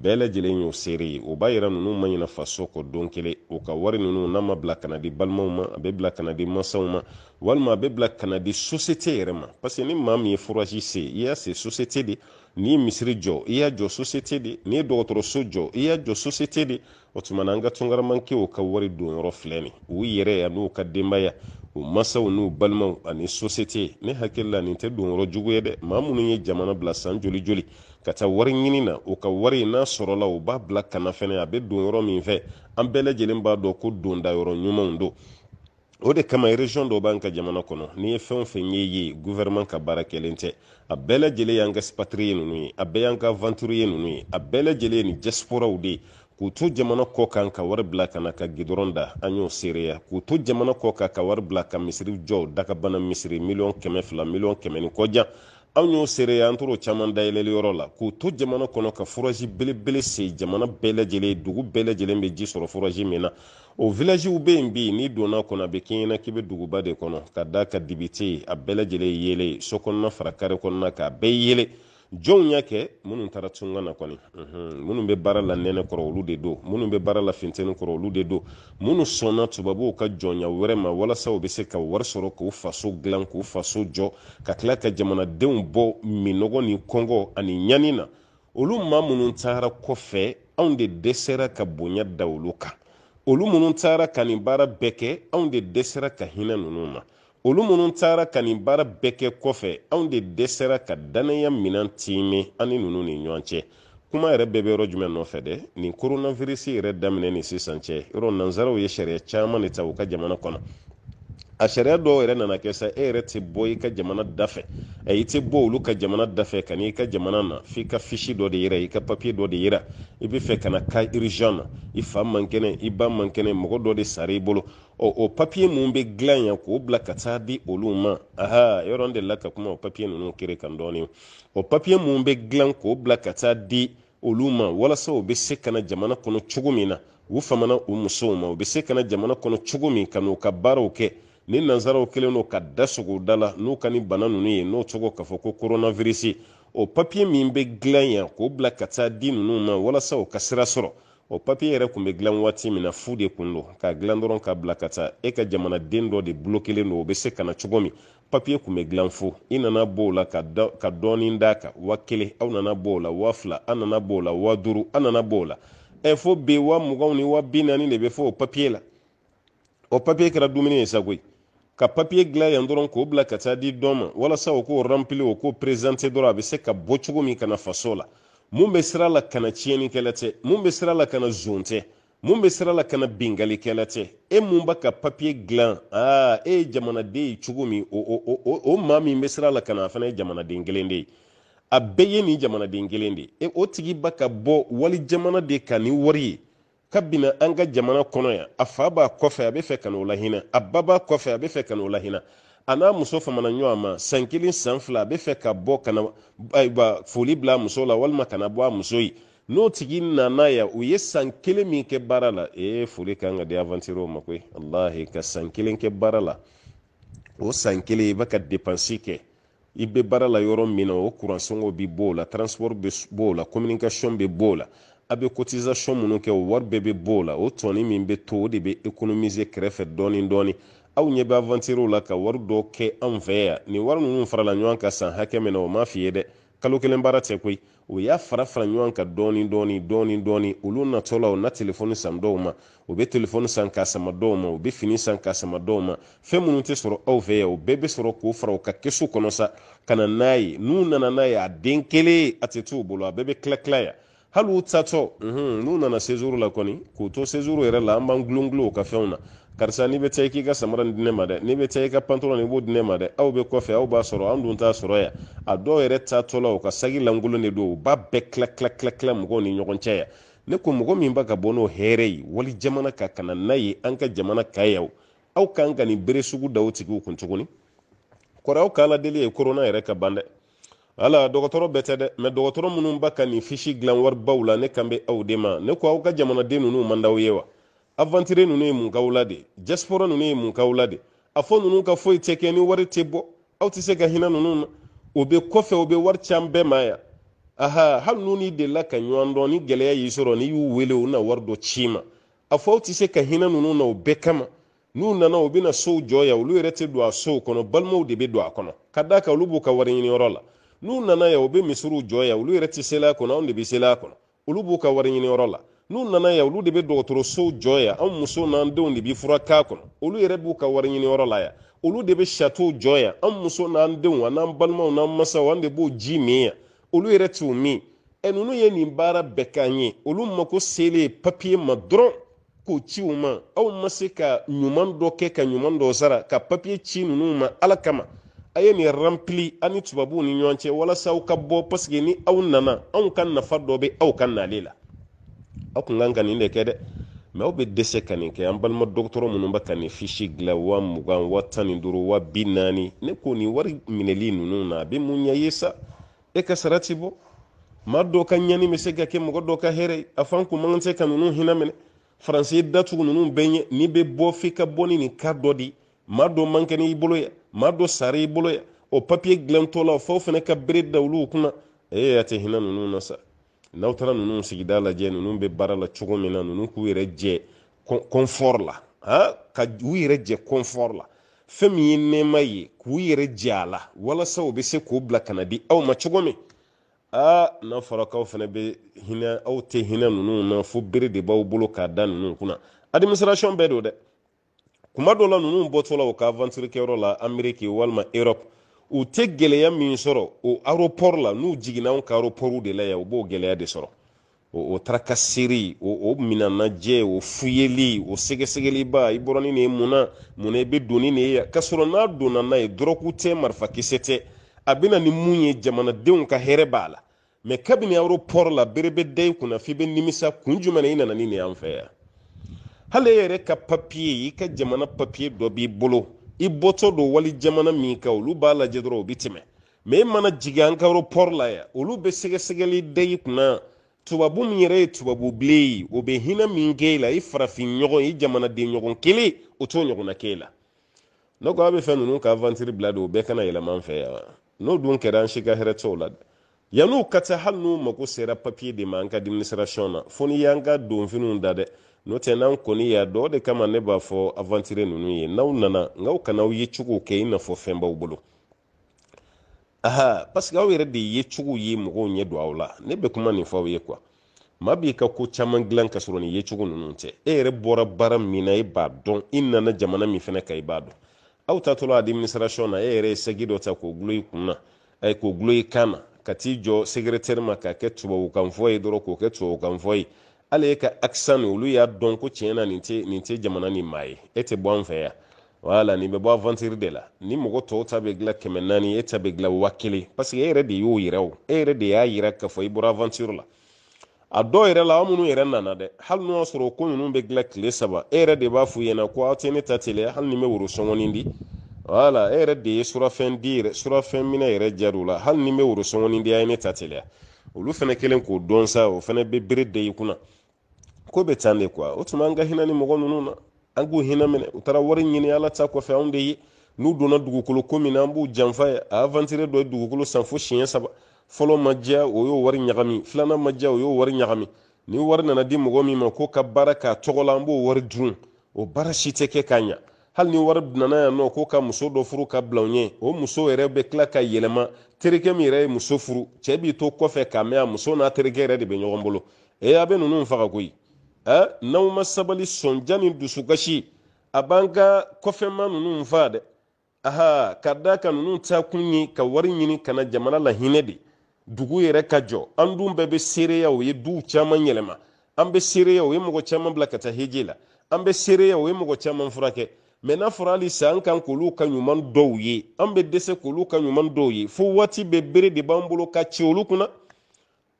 bɛɛ lajɛlen y'o seere ye o b'a yira ninnu ma ɲina faso kɔ don kelen o ka wari ninnu n'a ma bila kana di balimaw ma a bɛ bila kana di masaw ma walima a bɛ bila kana di sosiyete yɛrɛ ma parce ni maa min ye furasi se i y'a se sosiyete de ni misiri jɔ i y'a jɔ sosiyete de ni ye dɔgɔtɔrɔso jɔ i y'a jɔ sosiyete de o tuma na an ka tunkaramakew ka wari don filɛ nin u yɛrɛ ani u ka denbaya u masaw n'u balimaw ani sosiyete ne hakili la nin tɛ don jugu ye dɛ maa minnu ye jamana bila san joli joli ka taa wari ɲini na u ka wari n'a sɔrɔla u b'a bila kana fɛnɛ a bɛ don min fɛ an bɛɛ lajɛlen b'a dɔn ko donda ɲumanw don o de kama region dɔ b'an ka jamana kɔnɔ n'i ye fɛn o fɛn ye ye gouvernement ka baara kɛlen tɛ a bɛɛ lajɛlen y'an ka sipatiri nunu ye a bɛɛ y'an ka avanturu ye ye a bɛɛ lajɛlen ye ni jasporaw de k'u to jamana kɔ kan ka wari bila ka na ka gidɔrɔn da an y'o seereya k'u to jamana kɔ kan ka wari bila ka misiri jɔ dakabana misiri miliyɔn kɛmɛ fila miliyɔn kɛmɛ ni kɔjan anw y'o seereya an tor'o caman dayɛlɛli yɔrɔ la k'u to jamana kɔnɔ ka furazi belebele se jamana bɛɛ lajɛlen dugu bɛɛ lajɛlen bɛ ji sɔrɔ furazi min na o vilajiw be yen bi n'i donna kɔnɔ a be kɛɲɛna k'i be duguba de kɔnɔ ka da ka dibite ye a bɛɛ lajɛlen sokɔnɔna fara kare kɔnɔna k'a bɛɛ yeele jɔnw y'a kɛ minnu taara tunga na kɔni minnu mhm. bɛ baara la nɛnɛ kɔrɔ olu de do minnu bɛ baara la finteni kɔrɔ olu de do minnu sɔnna tubabuw ka jɔnya wɛrɛ ma walasa u bɛ se ka wari sɔrɔ k'u faso dilan k'u faso jɔ ka tila ka jamanadenw bɔ minɔgɔ ni kɔngɔ ani ɲani na olu ma minnu taara kɔfɛ anw de dɛsɛra ka bonya da olu kan olu minnu taara ka nin baara bɛɛ kɛ anw de dɛsɛra ka hinɛ ninnu ma olu minnu taara ka nin baara bɛɛ kɛ kɔfɛ anw de dɛsɛra ka dannaya minan tiime an ni ninnu ni ɲɔgɔn cɛ kuma yɛrɛ bɛɛ bɛ yɔrɔ jumɛn nɔfɛ dɛ nin koronavirisi yɛrɛ daminɛ ni sisan cɛ yɔrɔ nanzaraw ye sariya caman de ta u ka jamana kɔnɔ a sariya dɔw yɛrɛ nana kɛ sa e yɛrɛ tɛ bɔ i ka jamana dafɛ ɛ e i tɛ bɔ olu ka jamana dafɛ ka n'i ka jamana na f'i ka fisi dɔ de yira i ka papiye dɔ de yira i bɛ fɛ ka na ka irizan na i fa man kɛnɛ i ba man kɛnɛ mɔgɔ dɔ de sara i bolo ɔ o papiye minnu bɛ dilan yan k'o bila ka taa di olu ma aha yɔrɔ n delila ka kuma o papiye ninnu kere kan dɔɔni o papiye minnu bɛ dilan k'o bila ka taa di olu ma walasa u bɛ se ka na jamana kɔnɔ cogo min na u famana u musow ma u bɛ se ka na jamana kɔnɔ cogo min ka n'u ka baaraw kɛ ni nansaraw kɛlen don ka da sogo da la n'u ka ni bana ninnu ye n'o tɔgɔ k'a fɔ ko koronavirisi o papiye min bɛ dilan yan k'o bila ka taa di ninnu ma walasa u ka sira sɔrɔ o papiye yɛrɛ tun bɛ dilan waati min na fu de kun don k'a dilan dɔrɔn k'a bila ka taa e ka jamanaden dɔ de bulokelen don e o bɛ se ka na cogo min papiye tun bɛ dilan fo i nana b'o la ka dɔɔnin d'a kan wa kelen aw nana b'o la wa fila an nana b'o la wa duuru an nana b'o la fo bi wa muganw ni wa bi de bɛ fɔ o papiye la o papiye kɛra dumuni ye sa koyi ka papiye gila yan dɔrɔn k'o bila ka taa di dɔ ma walasa o k'o rampili o k'o perezante dɔrɔn a be se ka bɔ cogo min kana faso la mun bɛ sira la kana tiɲɛnikɛla tɛ mun bɛ sira la kana zon tɛ mun bɛ sira la kana bingalikɛla tɛ e mun b'a ka papiye dilan aa ah, e ye jamanaden ye cogo min o o min bɛ sira la kana e a fana ye jamanaden kelen de ye a bɛɛ ye nin jamanaden kelen de e o tigi b'a ka bɔ wali jamana de kan ni wari ye kabini an ka jamana kɔnɔ yan a fa b'a kɔfɛ a bɛ fɛ ka n'o a ba b'a kɔfɛ a bɛ fɛ ka n'o a n'a muso famana ɲɔgɔn ma san kelen san fila a bɛ fɛ ka bɔ ka ayiwa foli bila a muso la walima ka bɔ a muso ye n'o tigi nana yan u ye san kelen min kɛ baara la ee foli kan ka di avantir o ma koyi alahi ka san kelen kɛ baara la o san kelen i bɛ ka depansi kɛ i bɛ baara la yɔrɔ min na o kuransɔngɔ bɛ b'o la transport bɛ b'o la communication bɛ b'o la a bɛ cotisation minnu kɛ o wari bɛɛ bɛ bɔ o la o tɔni min bɛ to o de bɛ économiser kɛrɛfɛ dɔɔni dɔɔni aw ɲɛ bɛ aventure la ka wari dɔ kɛ anw fɛ nin wari ninnu farala ɲɔgɔn kan san hakɛ min na o ma f'i ye dɛ kalo kelen baara tɛ koyi o y'a fara fara ɲɔgɔn kan dɔɔni dɔɔni dɔɔni dɔɔni olu natɔla o na telefɔni san dɔw ma u bɛ telefɔni san k'a sama dɔw ma u bɛ fini san k'a sama dɔw ma fɛn minnu tɛ sɔrɔ aw fɛ yan o bɛɛ bɛ sɔrɔ k'o fara u ka kɛsu kɔnɔ sa ka na n'a ye n'u nana n'a ye a den kelen a tɛ t'u bolo a bɛɛ bɛ tila tila hali u tatɔ n'u nana sezuru la kɔni k'u to sezuru yɛrɛ la an b'an gulon o ka fɛnw na karisa n'i bɛ taa i k'i ka samara di ne ma dɛ n'i bɛ taa i ka pantalon i b'o di ne ma dɛ aw bɛ kɔfɛ aw b'a sɔrɔ an dun t'a sɔrɔ yan a dɔw yɛrɛ taatɔ la o ka sagi lankolon de don u b'a bɛɛ tila tila tila tila mɔgɔw ni ɲɔgɔn cɛ yan ne ko mɔgɔ min b'a ka bɔ n'o hɛrɛ ye wali jamana ka ka na ye an ka jamana ka yan aw k'an ka nin bere sugu da o tigiw kun tuguni kɔrɔ aw k'a ladeli ye korona yɛrɛ ka ban dɛ ala dɔgɔtɔrɔ bɛɛ tɛ dɛ mɛ dɔgɔtɔrɔ minnu ba ka nin fisi dilan waribaw la ne kan bɛ aw de ma ne ko aw ka jamanaden ninnu man d'aw ye wa avantire ninnu ye mun k'aw la de jasipɔrɔ nunu ye mun k'aw la de a fɔ ninnu ka foyi tɛ kɛ ni wari tɛ bɔ aw tɛ se ka hinɛ ninnu na o bɛ kɔfɛ o bɛ wari can bɛɛ ma yan aha hali n'u ni delila ka ɲɔgɔn dɔn ni gɛlɛya y'i sɔrɔ n'i y'u wele u na wari dɔ ci i ma a fɔ aw tɛ se ka hinɛ ninnu na o bɛɛ kama n'u nana u bɛna sow jɔ yan olu yɛrɛ tɛ don a sow kɔnɔ balimaw de be don a kɔnɔ ka d'a kan olu b'u ka wari ɲiniyɔrɔ la n'u nana yan u bɛ misiriw jɔ yan olu yɛrɛ tɛ sela kɔnɔ anw de bɛ sela kɔnɔ olu b'u ka wari ɲiniyɔrɔ la n'u nana yan olu de bɛ dɔgɔtɔrɔsow jɔ yan anw musow n'an denw de bɛ fura k'a kɔnɔ olu yɛrɛ b'u ka wari ɲiniyɔrɔ la yan olu de bɛ satow jɔ yan anw musow n'an denw an n'an balimaw n'an masaw an de b'o ji min yan olu yɛrɛ t'u min ɛ ninnu ye nin baara bɛɛ k'an ye olu mako selen papiye ma dɔrɔn k'o ci u ma aw ma se ka ɲuman dɔ kɛ ka ɲuman dɔ sara ka papiye ci ninnu ma ala kama a ye nin rampili ni tubabuw ni ɲɔgɔn cɛ walasa aw ka bɔ paseke ni aw nana anw ka nafa dɔ bɛ aw ka nale la aw kun kan ka nin de kɛ dɛ mɛ aw bɛ dɛsɛ ka nin kɛ an balima dɔgɔtɔrɔ minnu bɛ ka nin fisi dilan wa mugan wa tan ni duuru wa bi naani ne ko nin wari minɛli ninnu na a bɛ mun ɲɛ ye sa e ka sara ti bɔ maa dɔw ka ɲani bɛ se ka kɛ mɔgɔ dɔw ka hɛrɛ ye a fan kun man kan tɛ ka ninnu hinɛ minɛ faransi datugu ninnu bɛɛ ɲɛ n'i bɛ bɔ f'i ka bɔ ni nin ka dɔ di maa dɔw man kɛnɛ i bolo yan ma do sari i bolo o papiye dilantɔ la fo fana ka bere da olu kunna ee a tɛ hinɛ ninnu na sa n'aw taara nunu sigida lajɛ ninnu bɛ baara la cogo min na ninnu k'u yɛrɛ jɛ kɔnfɔr la ha ka u yɛrɛ jɛ kɔnfɔr la fɛn min ye nɛɛma ye k'u yɛrɛ jɛ a la walasa u bɛ se k'o bila ka na di aw ma cogo min aa n'a fɔra k'aw fana be hina aw tɛ hina nunu na fo bere de b'aw bolo k'a da nunu kunna administration bɛɛ don dɛ kuma dɔ la ninnu bɔtɔla u ka aventure kɛyɔrɔ la ameriki walima europe u tɛ gɛlɛya min sɔrɔ o aéroport la n'u jiginna anw ka aéroportw de la yan u b'o gɛlɛya de sɔrɔ o, o o, o minanajɛ o fuyeli o sɛgɛsɛgɛliba i bɔrɔni ne ye mun na mun na i bɛ doni ne ye yan k'a sɔrɔ n'a donna n'a ye dɔrɔku tɛ marifakisɛ tɛ a bɛ na ni mun ye jamanadenw ka hɛrɛ b'a la mɛ kabini aéroport la bere bɛ da i kunna f'i bɛ nimisa kun jumɛn na i nana ni nin y'an fɛ yan hali e yɛrɛ ka papiye i ka jamana papiye dɔ b'i bolo i bɔtɔ do wali jamana min ka olu b'a lajɛ dɔrɔn o bi tɛmɛ mɛ e mana jigi an ka pɔr la yan olu bɛ sɛgɛsɛgɛli da i kunna tubabu min yɛrɛ ye tubabu bilen ye o be hinɛ min k'e la i farafin ɲɔgɔn i jamanaden ɲɔgɔn kelen o t'o ɲɔgɔnna k'e la ne ko a bɛ fɛn ninnu ka avantiri bila don o bɛɛ kana yɛlɛma an fɛ ya n'o dun kɛra an si ka hɛrɛ t'o la yann'u ka taa hali n'u mago sera papiye de ma an ka administration na fo n'i y'an ka donfiniw da dɛ n'o tɛ n'an kɔni y'a dɔ de kama ne b'a fɔ avantire ninnu ye n'aw nana nkaw kan'aw ye cogo kɛ i n'a fɔ bolo aha paseke aw yɛrɛ de ye cogo ye mɔgɔw ɲɛ don aw la ne bɛ kuma nin fɔ aw ye kuwa maa b'i ka ko caman dilan ka sɔrɔ nin ye cogo ninnu tɛ e yɛrɛ bɔra baara min na e b'a dɔn i nana jamana min fɛnɛ kan i b'a dɔn aw tatɔla administration na e yɛrɛ ye sɛgi dɔ ta k'o gulo i e kun na k'o gulo i kan na ka t'i jɔ segeretɛri ma k'a kɛ tubabukanfɔ ye dɔrɔn k'o kɛ tubabukanfɔ ye hali e ka aksan olu y'a dɔn ko tiɲɛ na nin tɛ nin tɛ jamana ni maa ye e tɛ bɔ an fɛ yan wala nin bɛ bɔ aventure de la ni mɔgɔ tɔw ta bɛ dilan kɛmɛ naani e ta bɛ dilan wa kelen parce que e yɛrɛ de y'o yira o e yɛrɛ de y'a yira k'a fɔ i bɔra aventure la a dɔw yɛrɛ la aw minnu yɛrɛ nana dɛ hali n'o y'a sɔrɔ ko ninnu bɛ dilan tile saba e yɛrɛ de b'a f'u ɲɛna ko aw tɛ ne ta teliya hali ni n bɛ woro sɔngɔnin di wala e yɛrɛ de ye surafɛn di yɛrɛ surafɛn minɛ yɛrɛ jar'u la hali ni n bɛ woro sɔngɔnin di a ye ne ta teliya olu fɛnɛ kelen k'o dɔn sa o fɛnɛ bɛ bere de i kunna ko bɛ tan de kuwa o tuma an ka hinɛ ni mɔgɔ ninnu na an k'u hinɛ minɛ u taara wari ɲini ala ta kɔfɛ anw de ye n'u donna dugukolo ko min na an b'u janfa ye a avantire dɔ ye dugukolo san fo siɲɛ saba fɔlɔ ma diya o y'o wari ɲagami filanan ma diya o y'o wari ɲagami ni wari nana di mɔgɔ min ma ko ka baara k'a tɔgɔ la an b'o wari dun o baara si tɛ kɛ k'a ɲa hali ni wari nana yan nɔ ko ka muso dɔ furu ka bila u ɲɛ o muso yɛrɛ bɛ tila ka yɛlɛma terikɛ min yɛrɛ ye muso furu cɛ b'i to kɔfɛ k'a mɛn a muso n'a terikɛ yɛrɛ de bɛ ɲɔgɔn bolo ee a bɛ ninnu faga koyi ɛ n'aw ma sabali sɔnja ni dusukasi a b'an ka kɔfɛma ninnu fa dɛ aha ka da ka ninnu ta kun ye ka wari ɲini ka na jamana lahinɛ de dugu yɛrɛ ka jɔ an dun bɛɛ bɛ seereya o ye duw caman yɛlɛma an bɛ seereya o ye mɔgɔ caman bila ka taa heji la an bɛ seereya o ye mɔgɔ caman furakɛ mɛ n'a fɔra hali sa an kan k'olu ka ɲuman dɔw ye an bɛ dɛsɛ k'olu ka ɲuman dɔw ye fo waati bɛ bere de b'an bolo ka ci olu kunna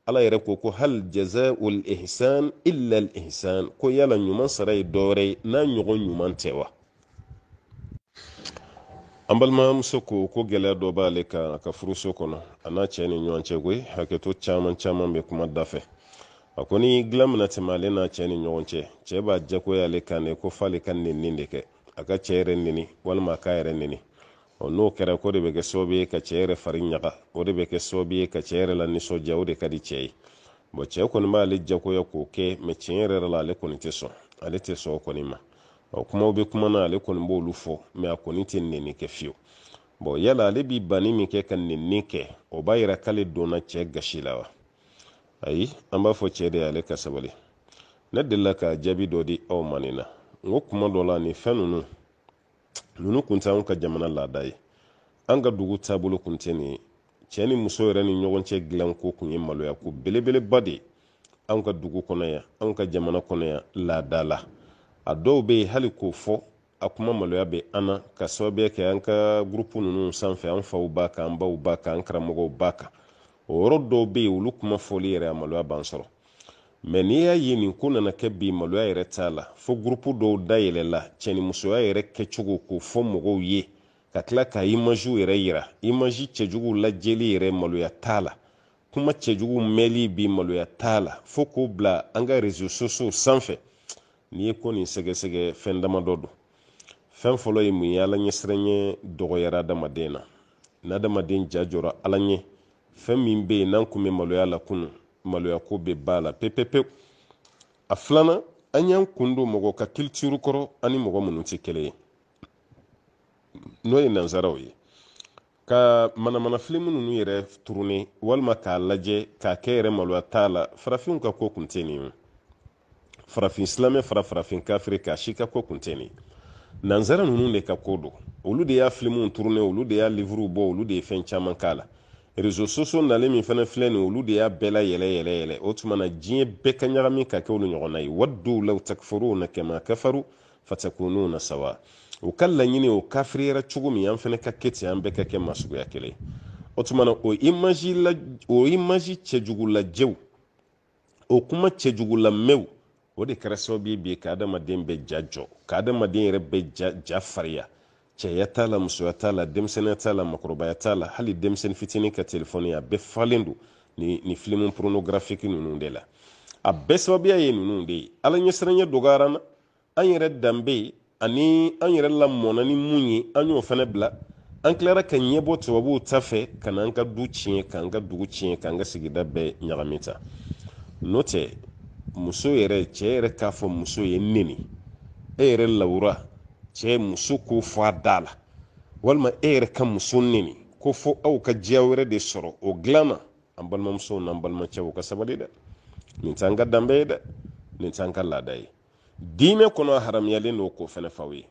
ala yɛrɛ ko ko hal ul ihsan illa al ihsan ko yala ɲuman sara ye dɔwɛrɛ ye n'a ɲɔgɔn ɲuman tɛ wa an balimamuso ko ko gɛlɛya dɔ b'ale kan a ka furuso kɔnɔ a n'a cɛ ni ɲɔgɔn cɛ koyi e, hakɛto caman caman bɛ kuma da fɛ a ko ni dilan mina tɛmɛ ale n'a cɛ ni ɲɔgɔn cɛ cɛ b'a jagoya ale kan de ko f'ale ka nin de kɛ a ka cɛ yɛrɛ nɛni walima a k'a yɛrɛ nɛni n'o kɛra ko de bɛ kɛ sababu ye ka cɛ yɛrɛ fari ɲaga o de bɛ kɛ sababu ye ka cɛ yɛrɛ la nisɔndiya o de ka di cɛ ye bɔn cɛ kɔni b'ale jagoya k'o kɛ mɛ tiɲɛ yɛrɛ la ale kɔni tɛ sɔn ale tɛ sɔn o kɔni ma o kumaw bɛ kuma na ale kɔni b'olu fɔ mɛ a kɔni tɛ nɛni kɛ fiyewu bɔn yala ale bi banni min kɛ ka nɛni kɛ o b'a yira k'ale donna cɛ gasi la wa ayi an b'a fɔ cɛ de y'ale ka sabali ne delila ka jaabi dɔ di aw ma nin na n kuma dɔ la nin fɛn ninnu ninnu tun tɛ anw ka jamana laada ye an ka dugu taabolo tun tɛ nin ye cɛ ni muso yɛrɛ ni ɲɔgɔn cɛ dilan ko tun ye maloya ko belebeleba de anw ka dugu kɔnɔ anw ka jamana kɔnɔ laada la a dɔw bɛ yen hali k'o fɔ a kuma maloya bɛ an na ka sababuya kɛ an ka gurupu ninnu sanfɛ an faw b'a kan an baw b'a kan an karamɔgɔw b'a kan o yɔrɔ dɔw bɛ yen olu kuma fɔli yɛrɛ a maloya b'an sɔrɔ mɛ n'i y'a ye nin ko nana kɛ bi maloya yɛrɛ t'a la fo gurupu dɔw dayɛlɛla cɛnimusoya yɛrɛ kɛcogo k'o fɔ mɔgɔw ye ka tila ka imaziw yɛrɛ yira imazi cɛjugu lajɛli yɛrɛ maloya t'a la kuma cɛjugu mɛnli bi maloya t'a la fo k'o bila an ka rezo sosow sanfɛ n'i ye ko nin sɛgɛsɛgɛ fɛn damadɔ don fɛn fɔlɔ ye mun ye ala ɲɛsiranɲɛ dɔgɔyara adamaden na n'adamaden ja jɔra ala ɲɛ fɛn min be yen n'an kun be maloya la kunu maloya ko bɛ ba la pepepewu a filanan an y'an kun don mɔgɔ ka kilitiri kɔrɔ ani mɔgɔ minnu tɛ kelen ye n'o ye nansaraw ye ka manamanafili minnu yɛrɛ turuni walima k'a lajɛ k'a kɛ yɛrɛ maloya t'a la farafinw ka ko kun tɛ nin farafin silamɛ fara farafin kafiri k'a si ka ko kun tɛ nin nansara ninnu de ka ko don olu de y'a filimuw turune olu de y'a livruw bɔ olu de ye fɛn caman k'a la rezo soso nalen min fana filɛ nin olu de y'a bɛɛ la yɛlɛ yɛlɛ yɛlɛ o tuma na bɛɛ ka ɲagami ka kɛ olu ɲɔgɔn ye waddu law takfuruna kama kafaru fatakununa sawa o ka laɲini o kafiriyara cogo min an fana ka kɛ ten an bɛɛ ka kɛ masuguya kelen o tuma o imaji la o imaji cɛjugulajɛw o kuma cɛjugulamɛw o de kɛra sababu ye bi ka adamaden bɛɛ ja jɔ ka adamaden yɛrɛ bɛɛ ja fariya cɛya t'a la musoya t'a la denmisɛnninya t'a la makɔrɔbaya t'a la hali denmisɛnnin fitinin ka telefɔni a bɛɛ falen don ni ni filimu pornographique ninnu de la a bɛɛ sababuya ye ninnu de ye ala ɲɛsiranya dɔgɔyara an yɛrɛ danbe ani an yɛrɛ lamɔna ni mun ye an y'o fana bila an tilara ka ɲɛbɔ tubabuw ta fɛ ka na an ka du tiɲɛ k'an ka dugu tiɲɛ k'an ka sigida bɛɛ ɲagami ta n'o tɛ muso yɛrɛ cɛ yɛrɛ k'a fɔ muso ye neni e yɛrɛ lawura cɛ muso k'o fɔ a da la walima e yɛrɛ ka muso nini ko fɔ aw ka diya wɛrɛ de sɔrɔ o dilan na an balimamusow n'an balimacɛw ka sabali dɛ nin t'an ka danbe ye dɛ nin t'an ka laada ye diinɛ kɔnɔ haramuyalen don k'o fɛnɛ faw ye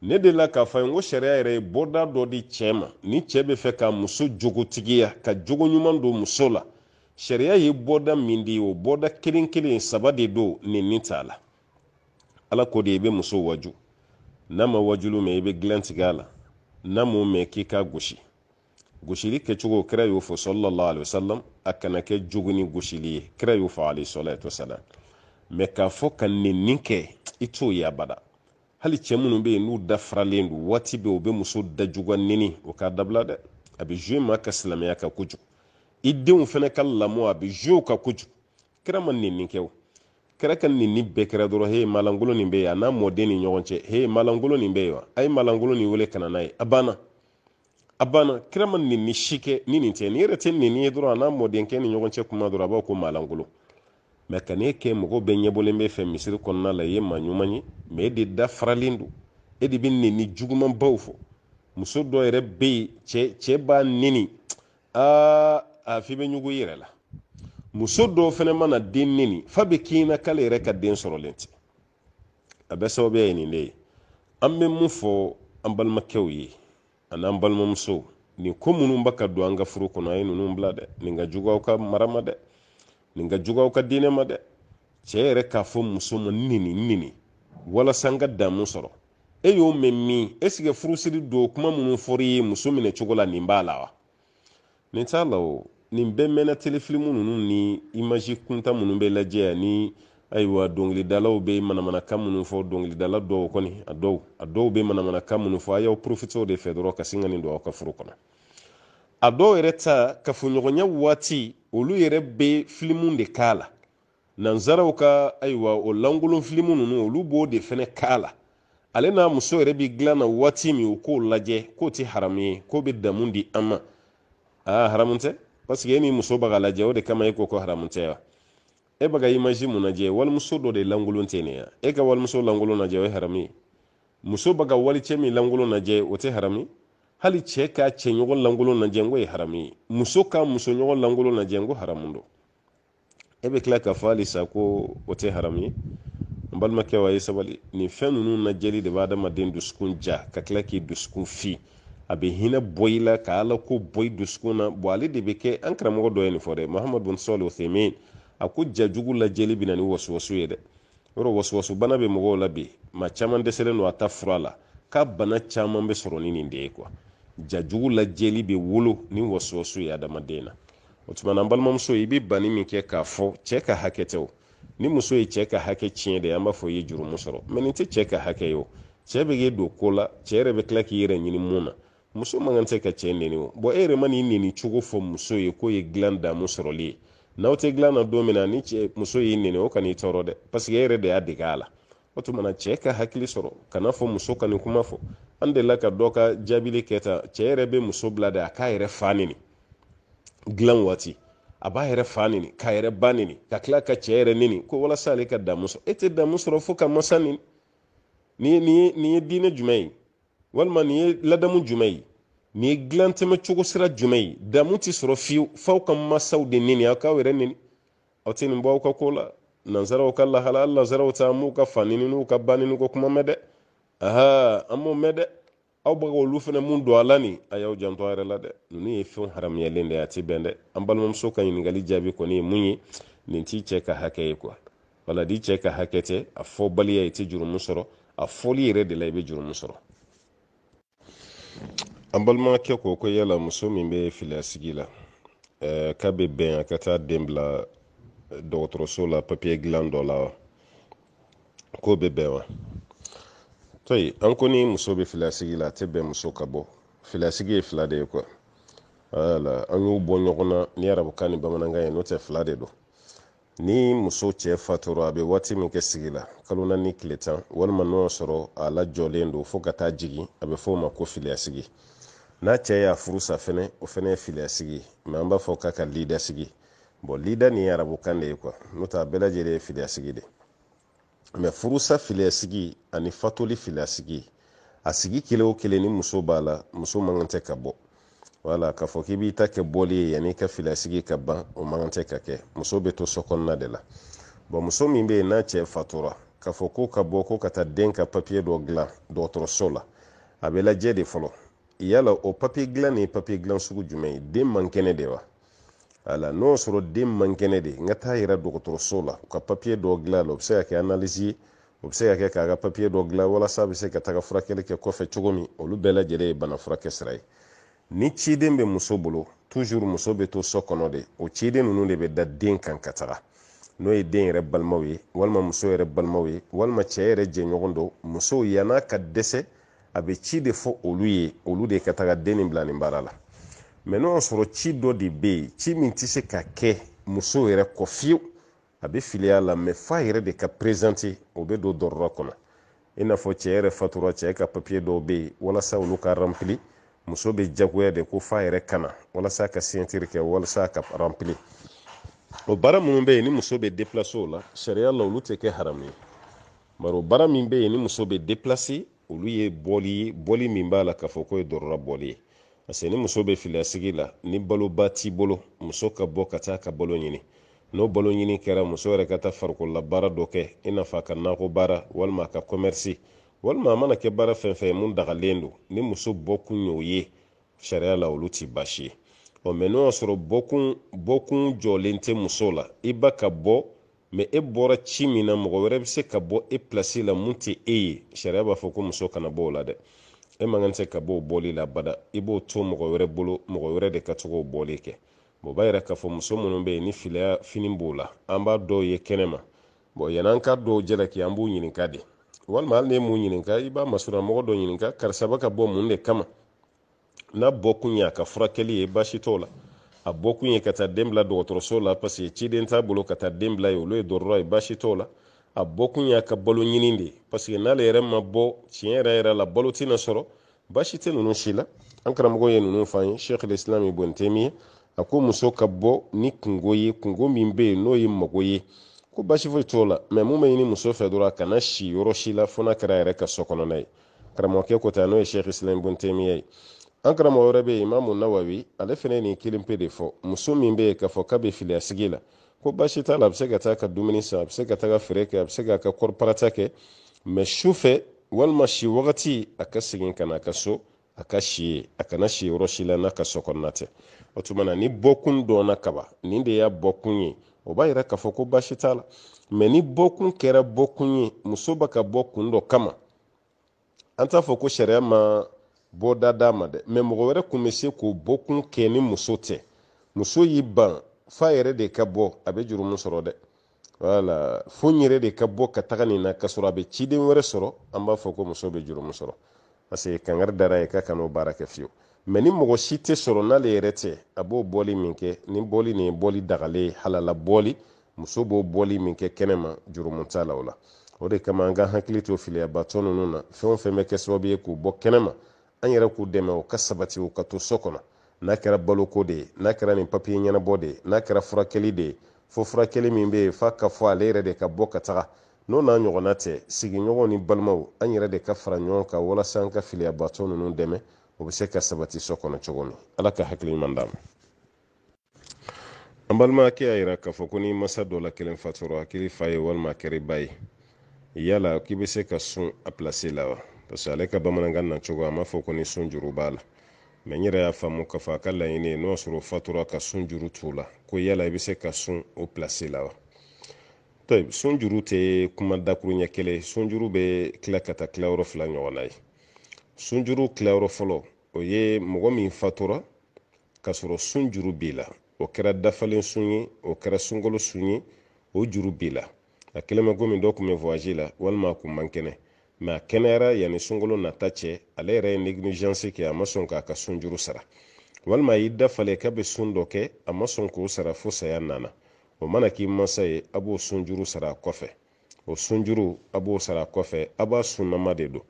ne de la k'a fɔ ye n ko sariya yɛrɛ ye bɔda dɔ di cɛ ma ni cɛ bɛ fɛ ka muso jogotigiya ka jogo ɲuman don muso la sariya ye bɔda min di o bɔda kelen kelen saba de don nin ni t'a la ala ko de i bɛ muso waju n'a ma wajulu mɛn i bɛ gilan tigɛ a la n'a m'o mɛn k'i ka gosi gosili cogo kira y'o fɔ sallallahu alaihi wasallam a kana kɛ jogo ni gosili ye kira y'o fɔ alaihi salatu wasalam mɛ k'a fɔ ka nenni kɛ i t'o ye abada hali cɛ minnu bɛ yen n'u faralen don waati bɛɛ u bɛ muso dajuguya nini o k'a dabila dɛ a bɛ zuwe maa ka silamɛya kan kojugu i denw fana ka lamɔ a bɛ zuwe kan kojugu kira ma nenni kɛ o kɛra ka nin ni bɛɛ kɛra dɔrɔn he malankolon nin bɛ yen a n'a mɔden ni ɲɔgɔn cɛ he malankolon nin bɛ yen wa a ye malankolon nin wele ka na n'a ye a banna a banna kira ma nin ni si kɛ ni nin tɛ nin yɛrɛ tɛ nin ye dɔrɔn a n'a mɔdenkɛ ni ɲɔgɔn cɛ kuma dɔrɔn a b'a ko malankolon mɛ ka ne kɛ mɔgɔ bɛɛ ɲɛbɔlen bɛ fɛ misiri kɔnɔna la i ye maa ɲuman ye mɛ e de dafaralen don e de bɛ nin ni jugumanbaw fɔ muso dɔ yɛrɛ bɛ yen cɛ cɛ b'a neni aa a f'i bɛ ɲugu i yɛrɛ la muso dɔw fana mana den nini fa bɛ k'i k'ale yɛrɛ ka den sɔrɔlen tɛ a bɛɛ sababuya ye nin de ye an bɛ mun fɔ an balimakɛw ye ani balimamusow nin ko minnu bɛ ka don an ka furu kɔnɔ a ye ninnu bila dɛ nin ka jugu ka mara ma dɛ nin ka jugu ka diinɛ ma dɛ cɛ yɛrɛ k'a fɔ muso ma nini nini walasa n ka damu sɔrɔ e y'o mɛn min ɛsike furusiri don kuma minnu fɔr'i ye muso minɛ cogo la nin b'a la wa nin t'a la o nin bɛɛ mɛnna telefilimu ninnu ni imaji kunta minnu bɛ lajɛ ani ayiwa dɔnkilidalaw bɛ manamanakan minnu fɔ dɔnkilidala dɔw kɔni a dɔw a dɔw bɛ manamanakan minnu fɔ a y'aw porofitew de fɛ dɔrɔn ka sin ka nin don aw ka foro kɔnɔ a dɔw yɛrɛ ta kafoɲɔgɔnya waati olu yɛrɛ bɛ filimu de k'a la nanzaraw ka ayiwa o lankolon filimu ninnu olu b'o de fɛnɛ k'a la ale n'a muso yɛrɛ bi dilan na waati min o k'o lajɛ k'o tɛ haramu ye k'o bɛ damu di an ma aa haramu tɛ parce que ni muso baga lajɛ o de kama e ko ko haramu wa e baga imaji mun najɛ walimuso dɔ de lankolon tɛ nin ya e ka walimuso lankolon najɛ o ye haramu ye muso baga walicɛ min lankolon najɛ o tɛ haramu hali cɛ ka cɛɲɔgɔn lankolon najɛ n ko ye haramu ye muso ka musoɲɔgɔn lankolon najɛ n ko haramu don e bɛ tila k'a fɔ halisa ko o tɛ haramu ye n balimakɛ wa ye sabali nin fɛn ninnu najɛli de b'a adamaden dusukun ja ka tila k'i dusukun fin a bɛ hinɛ bɔyi la ka ala ko bɔyi dusukun na bɔn ale de bɛ kɛ an karamɔgɔ dɔ ye nin fɔ dɛ mahamadu bin sɔli othemin a ko jajugu lajɛli bɛ na ni wasuwasu ye dɛ yɔrɔ wasuwasu bana bɛ mɔgɔw la bi ma caman dɛsɛlen don a ta fura la k'a bana caman bɛ sɔrɔ ni nin de ye kuwa jajugu lajɛli bɛ wolo ni wasuwasu ye adamaden na o tuma na n balimamuso i bɛ banni min kɛ k'a fɔ cɛ ka hakɛ tɛ o ni muso ye cɛ ka hakɛ tiɲɛ de an b'a fɔ i ye jurumu sɔrɔ mɛ nin tɛ cɛ ka hakɛ ye o cɛ bɛ k'e don ko la cɛ yɛrɛ bɛ k'i yɛrɛ ɲini mun na muso man kan tɛ ka cɛ nɛni o bɔn e yɛrɛ ma n'i cogo fɔ muso ye k'o ye dilan damu sɔrɔli ye n'aw tɛ dilan na don min na ni cɛ muso y'i nɛni o kan'i tɔɔrɔ dɛ paseke e yɛrɛ de y'a dege a la o tuma na cɛ ka hakili sɔrɔ kana fɔ muso ka nin kuma fɔ an delila ka dɔ ka jaabili kɛ tan cɛ yɛrɛ bɛ muso bila de a k'a yɛrɛ fa nɛni dilan waati a b'a yɛrɛ fa nɛni k'a yɛrɛ ba nɛni ka tila ka cɛ yɛrɛ nɛni ko walasa ale ka damu sɔrɔ e tɛ damu sɔrɔ fo ka masa nɛni nin ye diinɛ jumɛn ye walima nin ye ladamu jumɛn ye nin ye dilan cogo sira jumɛn ye damu ti sɔrɔ fiyewu f'aw ka masaw de nini aw k'aw yɛrɛ nini aw tɛ nin bɔ aw ka ko la nansaraw ka lahala hali nansaraw ta an b'u ka fa nini n'u ka ba nini ko kuma mɛn dɛ aha an m'o mɛn dɛ aw bɛ olu fɛnɛ mun don a la nin a y'aw janto a yɛrɛ la dɛ ninnu ye fɛnw haramuyalen de ye a ti bɛn dɛ an balimamuso ka ɲininkali jaabi kɔni ye mun ye nin t'i cɛ ka hakɛ ye kuwa wala di cɛ ka hakɛ tɛ a fɔ baliya i tɛ jurumu sɔrɔ a fɔli yɛrɛ de la i bɛ jurumu sɔrɔ an balimakɛ ko ko yala muso min bɛ filasigi la eh, k'a bɛ bɛn a ka taa den bila eh, dɔgɔtɔrɔso la papiye dilan dɔ la k'o bɛ bɛn wa toyi an ko ni muso bɛ filasigi la a tɛ bɛn muso ka bɔ filasigi ye fila de ye kuwa wala an y'u bɔ ɲɔgɔn na ni arabukan ni bamanankan ye n'o tɛ fila de don ni muso cɛ fatura a bɛ waati min kɛ sigi la kalo naani tile tan walima n'o sɔrɔ a lajɔlen don fo ka taa jigin a bɛ fɔ o ma ko filiya sigi n'a cɛ y'a furusa fɛnɛ o fɛnɛ ye filiya ma mɛ an b'a fɔ k'a ka lida sigi bɔn lida ni ye arabukan de ye kuwa n'o tɛ a ye filiya de mɛ furusa filiya sigi ani fatoli filiya sigi a sigi kelen o kelen ni muso b'a la muso man kan tɛ ka bɔ wala k'a fɔ k'i b'i ta kɛ bɔli ye yan'i ka filasigi ka ban o man tɛ ka kɛ muso be to sɔkɔnɔna de la bɔn muso min bɛ yen n'a cɛ fatura k'a fɔ ko ka bɔ ko ka taa den ka papiye dɔ dilan dɔgɔtɔrɔso la a bɛ lajɛ de fɔlɔ yala o papiye dilan ni papiye dilan sugu jumɛn ye den man kɛnɛ de wa wala n'o sɔrɔ den man kɛnɛ de n ka taa yira dɔgɔtɔrɔso la ka papiye dɔ dilan la o bɛ se ka kɛ analizi ye o bɛ se ka kɛ k'a ka papiye dɔ dilan walasa a bɛ se ka taga furakɛli kɛ kɔfɛ cogo min olu bɛɛ lajɛlen ye bana furakɛ sira ye ni ciden bɛ muso bolo tujur muso bɛ to so kɔnɔ de o ciden ninnu de bɛ da den kan ka taga n'o ye den yɛrɛ balimaw ye walima muso yɛrɛ balimaw ye walima cɛ yɛrɛ jɛɲɔgɔn don musow yan'a ka dɛsɛ a bɛ ci de fɔ olu ye olu de ka taga den nin bila nin baara la mɛ n'o y'a sɔrɔ ci dɔ de bɛ yen ci min tɛ se ka kɛ muso yɛrɛ kɔ fiyewu a bɛ filiya la mɛ f'a yɛrɛ de ka perezante o bɛ don dɔrɔrɔ kɔnɔ i n'a fɔ cɛ yɛrɛ fatura cɛ ka papiye dɔw bɛ yen walasa olu ka rampili muso be jagoya de ko f'a yɛrɛ kana walasa ka sentiri kɛ walasa ka rampili o baara minnu bɛ yen ni muso bɛ deplase o la sariya la olu tɛ kɛ haramu ye bari o baara min bɛ yen ni muso bɛ deplase olu ye bɔli ye bɔli min b'a la k'a fɔ ko ye dɔrɔra bɔli ye parce ni muso bɛ filasigi la ni baloba t'i bolo muso ka bɔ ka taa ka balo ɲini n'o balo ɲini kɛra muso yɛrɛ ka taa farikolola baara dɔ kɛ i n'a fɔ a ka nakɔ baara walima a ka kɔmɛrisi walima a mana kɛ baara fɛn fɛn mun dagalen don ni muso bɔkun y'o ye sariya la olu ti baasi ye ɔ mɛ n'o y'a sɔrɔ bɔkun bɔkun jɔlen tɛ muso la i ba ka bɔ mɛ e bɔra ci min na mɔgɔ wɛrɛ bɛ se ka bɔ e pilasi la mun tɛ e ye sariya b'a fɔ ko muso kana bɔ o la dɛ e man kan tɛ ka bɔ o bɔli la bada i b'o to mɔgɔ wɛrɛ bolo mɔgɔ wɛrɛ de ka to k'o bɔli kɛ o b'a yira k'a fɔ muso minnu bɛ yen ni filiya fini b'o la an b'a dɔw ye kɛnɛma bɔn yann'an ka dɔw jalaki an b'u ɲininka de walima hali ne mun ɲininka i b'a masurunyamɔgɔ dɔ ɲininka karisa karisaba ka bɔ mun de kama n'a bɔkun ye a ka furakɛli ye baasi t'o la a bɔkun ye ka taa den bila dɔgɔtɔrɔso la paseke ciden t'a bolo ka taa den bila ye olu ye dɔrɔra ye baasi t'o la a bɔkun kun y'a ka balo ɲini de ye paseke n'ale yɛrɛ ma bɔ tiɲɛ yɛrɛ yɛrɛ la balo tɛna sɔrɔ baasi tɛ ninnu si la an karamɔgɔ ye ninnu f'an ye sheikh islam ibn temi a ko muso ka bɔ ni kungo ye kungo min bɛ yen n'o ye mago ye ko basi foyi t'o la mɛ mun bɛ ɲini muso fɛ dɔrɔn a kana si yɔrɔ si la fo n'a kɛra a yɛrɛ ka so kɔnɔna ye karamɔgɔkɛ ko ta n'o ye sheikh islam ibn ye an karamɔgɔ wɛrɛ bɛ yen imamu nawawi ale fana ye nin kelen pe de fɔ muso min bɛ yen k'a fɔ k'a bɛ filiya sigi la ko basi t'a la a bɛ se ka taa ka dumuni san a bɛ se ka taa ka feere kɛ a bɛ se k'a ka kɔri parata kɛ mɛ su fɛ walima si wagati a ka segin ka na a ka so a ka si ye a kana si yɔrɔ si la n'a ka so kɔnɔna tɛ o tuma na ni bɔkun dɔnna kaba nin de y'a bɔkun ye o b'a yira k'a fɔ ko baasi t'a la mɛ ni bɔkun kɛra bɔkun ye muso bɛ ka bɔ kun dɔ kama an t'a fɔ ko sariya ma bɔ d'a ma dɛ mɛ mɔgɔ wɛrɛ kun bɛ se k'o bɔkun kɛ ni muso tɛ muso y'i ban f'a yɛrɛ de ka bɔ a bɛ jurumu sɔrɔ dɛ wala fo n yɛrɛ de ka bɔ ka taga nin na ka sɔrɔ a bɛ ciden wɛrɛ sɔrɔ an b'a fɔ ko muso bɛ jurumu sɔrɔ parce que kankari dara ye ka kan'o baara kɛ fiyewu mɛ ni mɔgɔ si tɛ sɔrɔ n'ale yɛrɛ tɛ a b'o bɔli min kɛ ni bɔli nin ye bɔli dagale ye halala bɔli muso b'o bɔli min kɛ kɛnɛma jurumu t'a la o la o de kama an ka hakili to filiyabatɔ ninnu na fɛn o fɛn bɛ kɛ sababu ye k'u bɔ kɛnɛma an yɛrɛ k'u dɛmɛ o ka sabati o ka to so kɔnɔ n'a kɛra baloko de ye n'a kɛra nin papiye ɲɛnabɔ de ye n'a kɛra furakɛli de ye fo furakɛli min bɛ yen f'a ka fɔ ale yɛrɛ de ka bɔ ka taga n'o n'a ɲɔgɔnna tɛ sigiɲɔgɔnw ni balimaw an yɛrɛ de ka fara ɲɔgɔn kan walasa an ka filiyabatɔ ninnu dɛmɛ o bɛ se ka sabati so kɔnɔ cogo min ala ka hakili d'a ma an balimakɛ y'a yira k'a fɔ ko ni masa dɔ la kelen fatura a fa ye walima a ba ye yala k'i bɛ se ka sun a la wa parce ale ka na cogo a m'a fɔ ko ni sun juru b'a la n yɛrɛ y'a faamu k'a fɔ a ka laɲini ye n'o y'a sɔrɔ fatura ka sun juru t'u la ko yala i se ka sun o pilasi la wa sunjuru tɛ kuma dakuruɲɛ kelen sunjuru be kila ka taa tilayɔrɔ fila ɲɔgɔnna ye sunjuru kilayɔrɔ fɔlɔ o ye mɔgɔ min fatura k'a sɔrɔ sun juru b'i la o kɛra dafalen sun ye o kɛra sunkalo sun ye o juru b'i la a kelen bɛ komi dɔ tun bɛ la walima a kun man kɛnɛ mɛ a kɛnɛyara yanni sunkalo nata cɛ ale yɛrɛ ye negilijansi kɛ a ma sɔn k'a ka sunjuru sara walima a y'i dafalen k'a bɛ sun dɔ kɛ a ma sɔn k'o sara fo saya nana o mana k'i masa ye a b'o sunjuru sara a kɔfɛ o sunjuru a b'o sara a kɔfɛ a b'a sunnama de don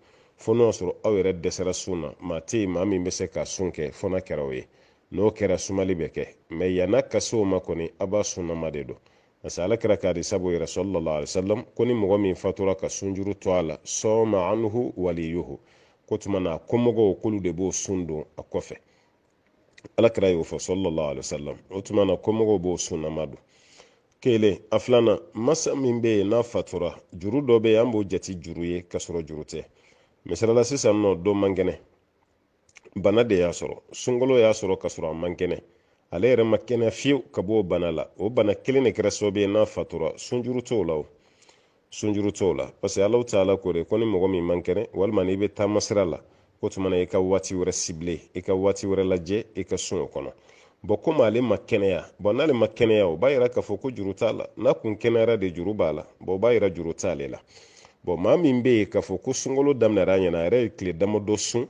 fo n'o y'a sɔrɔ aw yɛrɛ dɛsɛra sun na maa tɛ yen maa min bɛ se ka sun kɛ fo n'a kɛra o ye n'o kɛra sumali bɛ kɛ mɛ yann'a ka se o ma kɔni a b'a sunnama de don parce que ala kɛra k'a di sabu yɛrɛ sɔlɔlɔ alisalam ko ni mɔgɔ min fatura ka sunjuru to a la sɔma anuhu waliyohu ko tuma na kɔmɔgɔw k'olu de b'o sun don a kɔfɛ ala kɛra y'o fɔ sɔlɔlɔ alisalam o tuma na kɔmɔgɔw b'o sunnama don kelen a filanan masa min bɛ yen n'a fatura juru dɔ bɛ yen an b'o jate juru ye ka sɔrɔ juru tɛ misalala sisan nɔ dɔ man kɛnɛ bana de y'a sɔrɔ sunkalo y'a sɔrɔ ka sɔrɔ a man kɛnɛ ale yɛrɛ ma kɛnɛ fiyewu ka bɔ o bana la o bana kelen de kɛra sababu ye n'a fatura sunjuru t'o la o sunjuru t'o la parce que alaw t'a la ko de ko ni mɔgɔ min man kɛnɛ walima n'i bɛ taama sira la ko tuma na i ka waati wɛrɛ sibile i ka waati wɛrɛ lajɛ i ka sun o kɔnɔ bɔn komi ale ma kɛnɛya bɔn n'ale ma kɛnɛya o b'a yira k'a fɔ ko juru t'a la n'a kun kɛnɛyara de juru b'a la bɔn o b'a yira juru t'ale la bɔn maa min bɛ yen k'a fɔ ko sunkalo daminɛra a ɲɛna a yɛrɛ ye tile damadɔ sun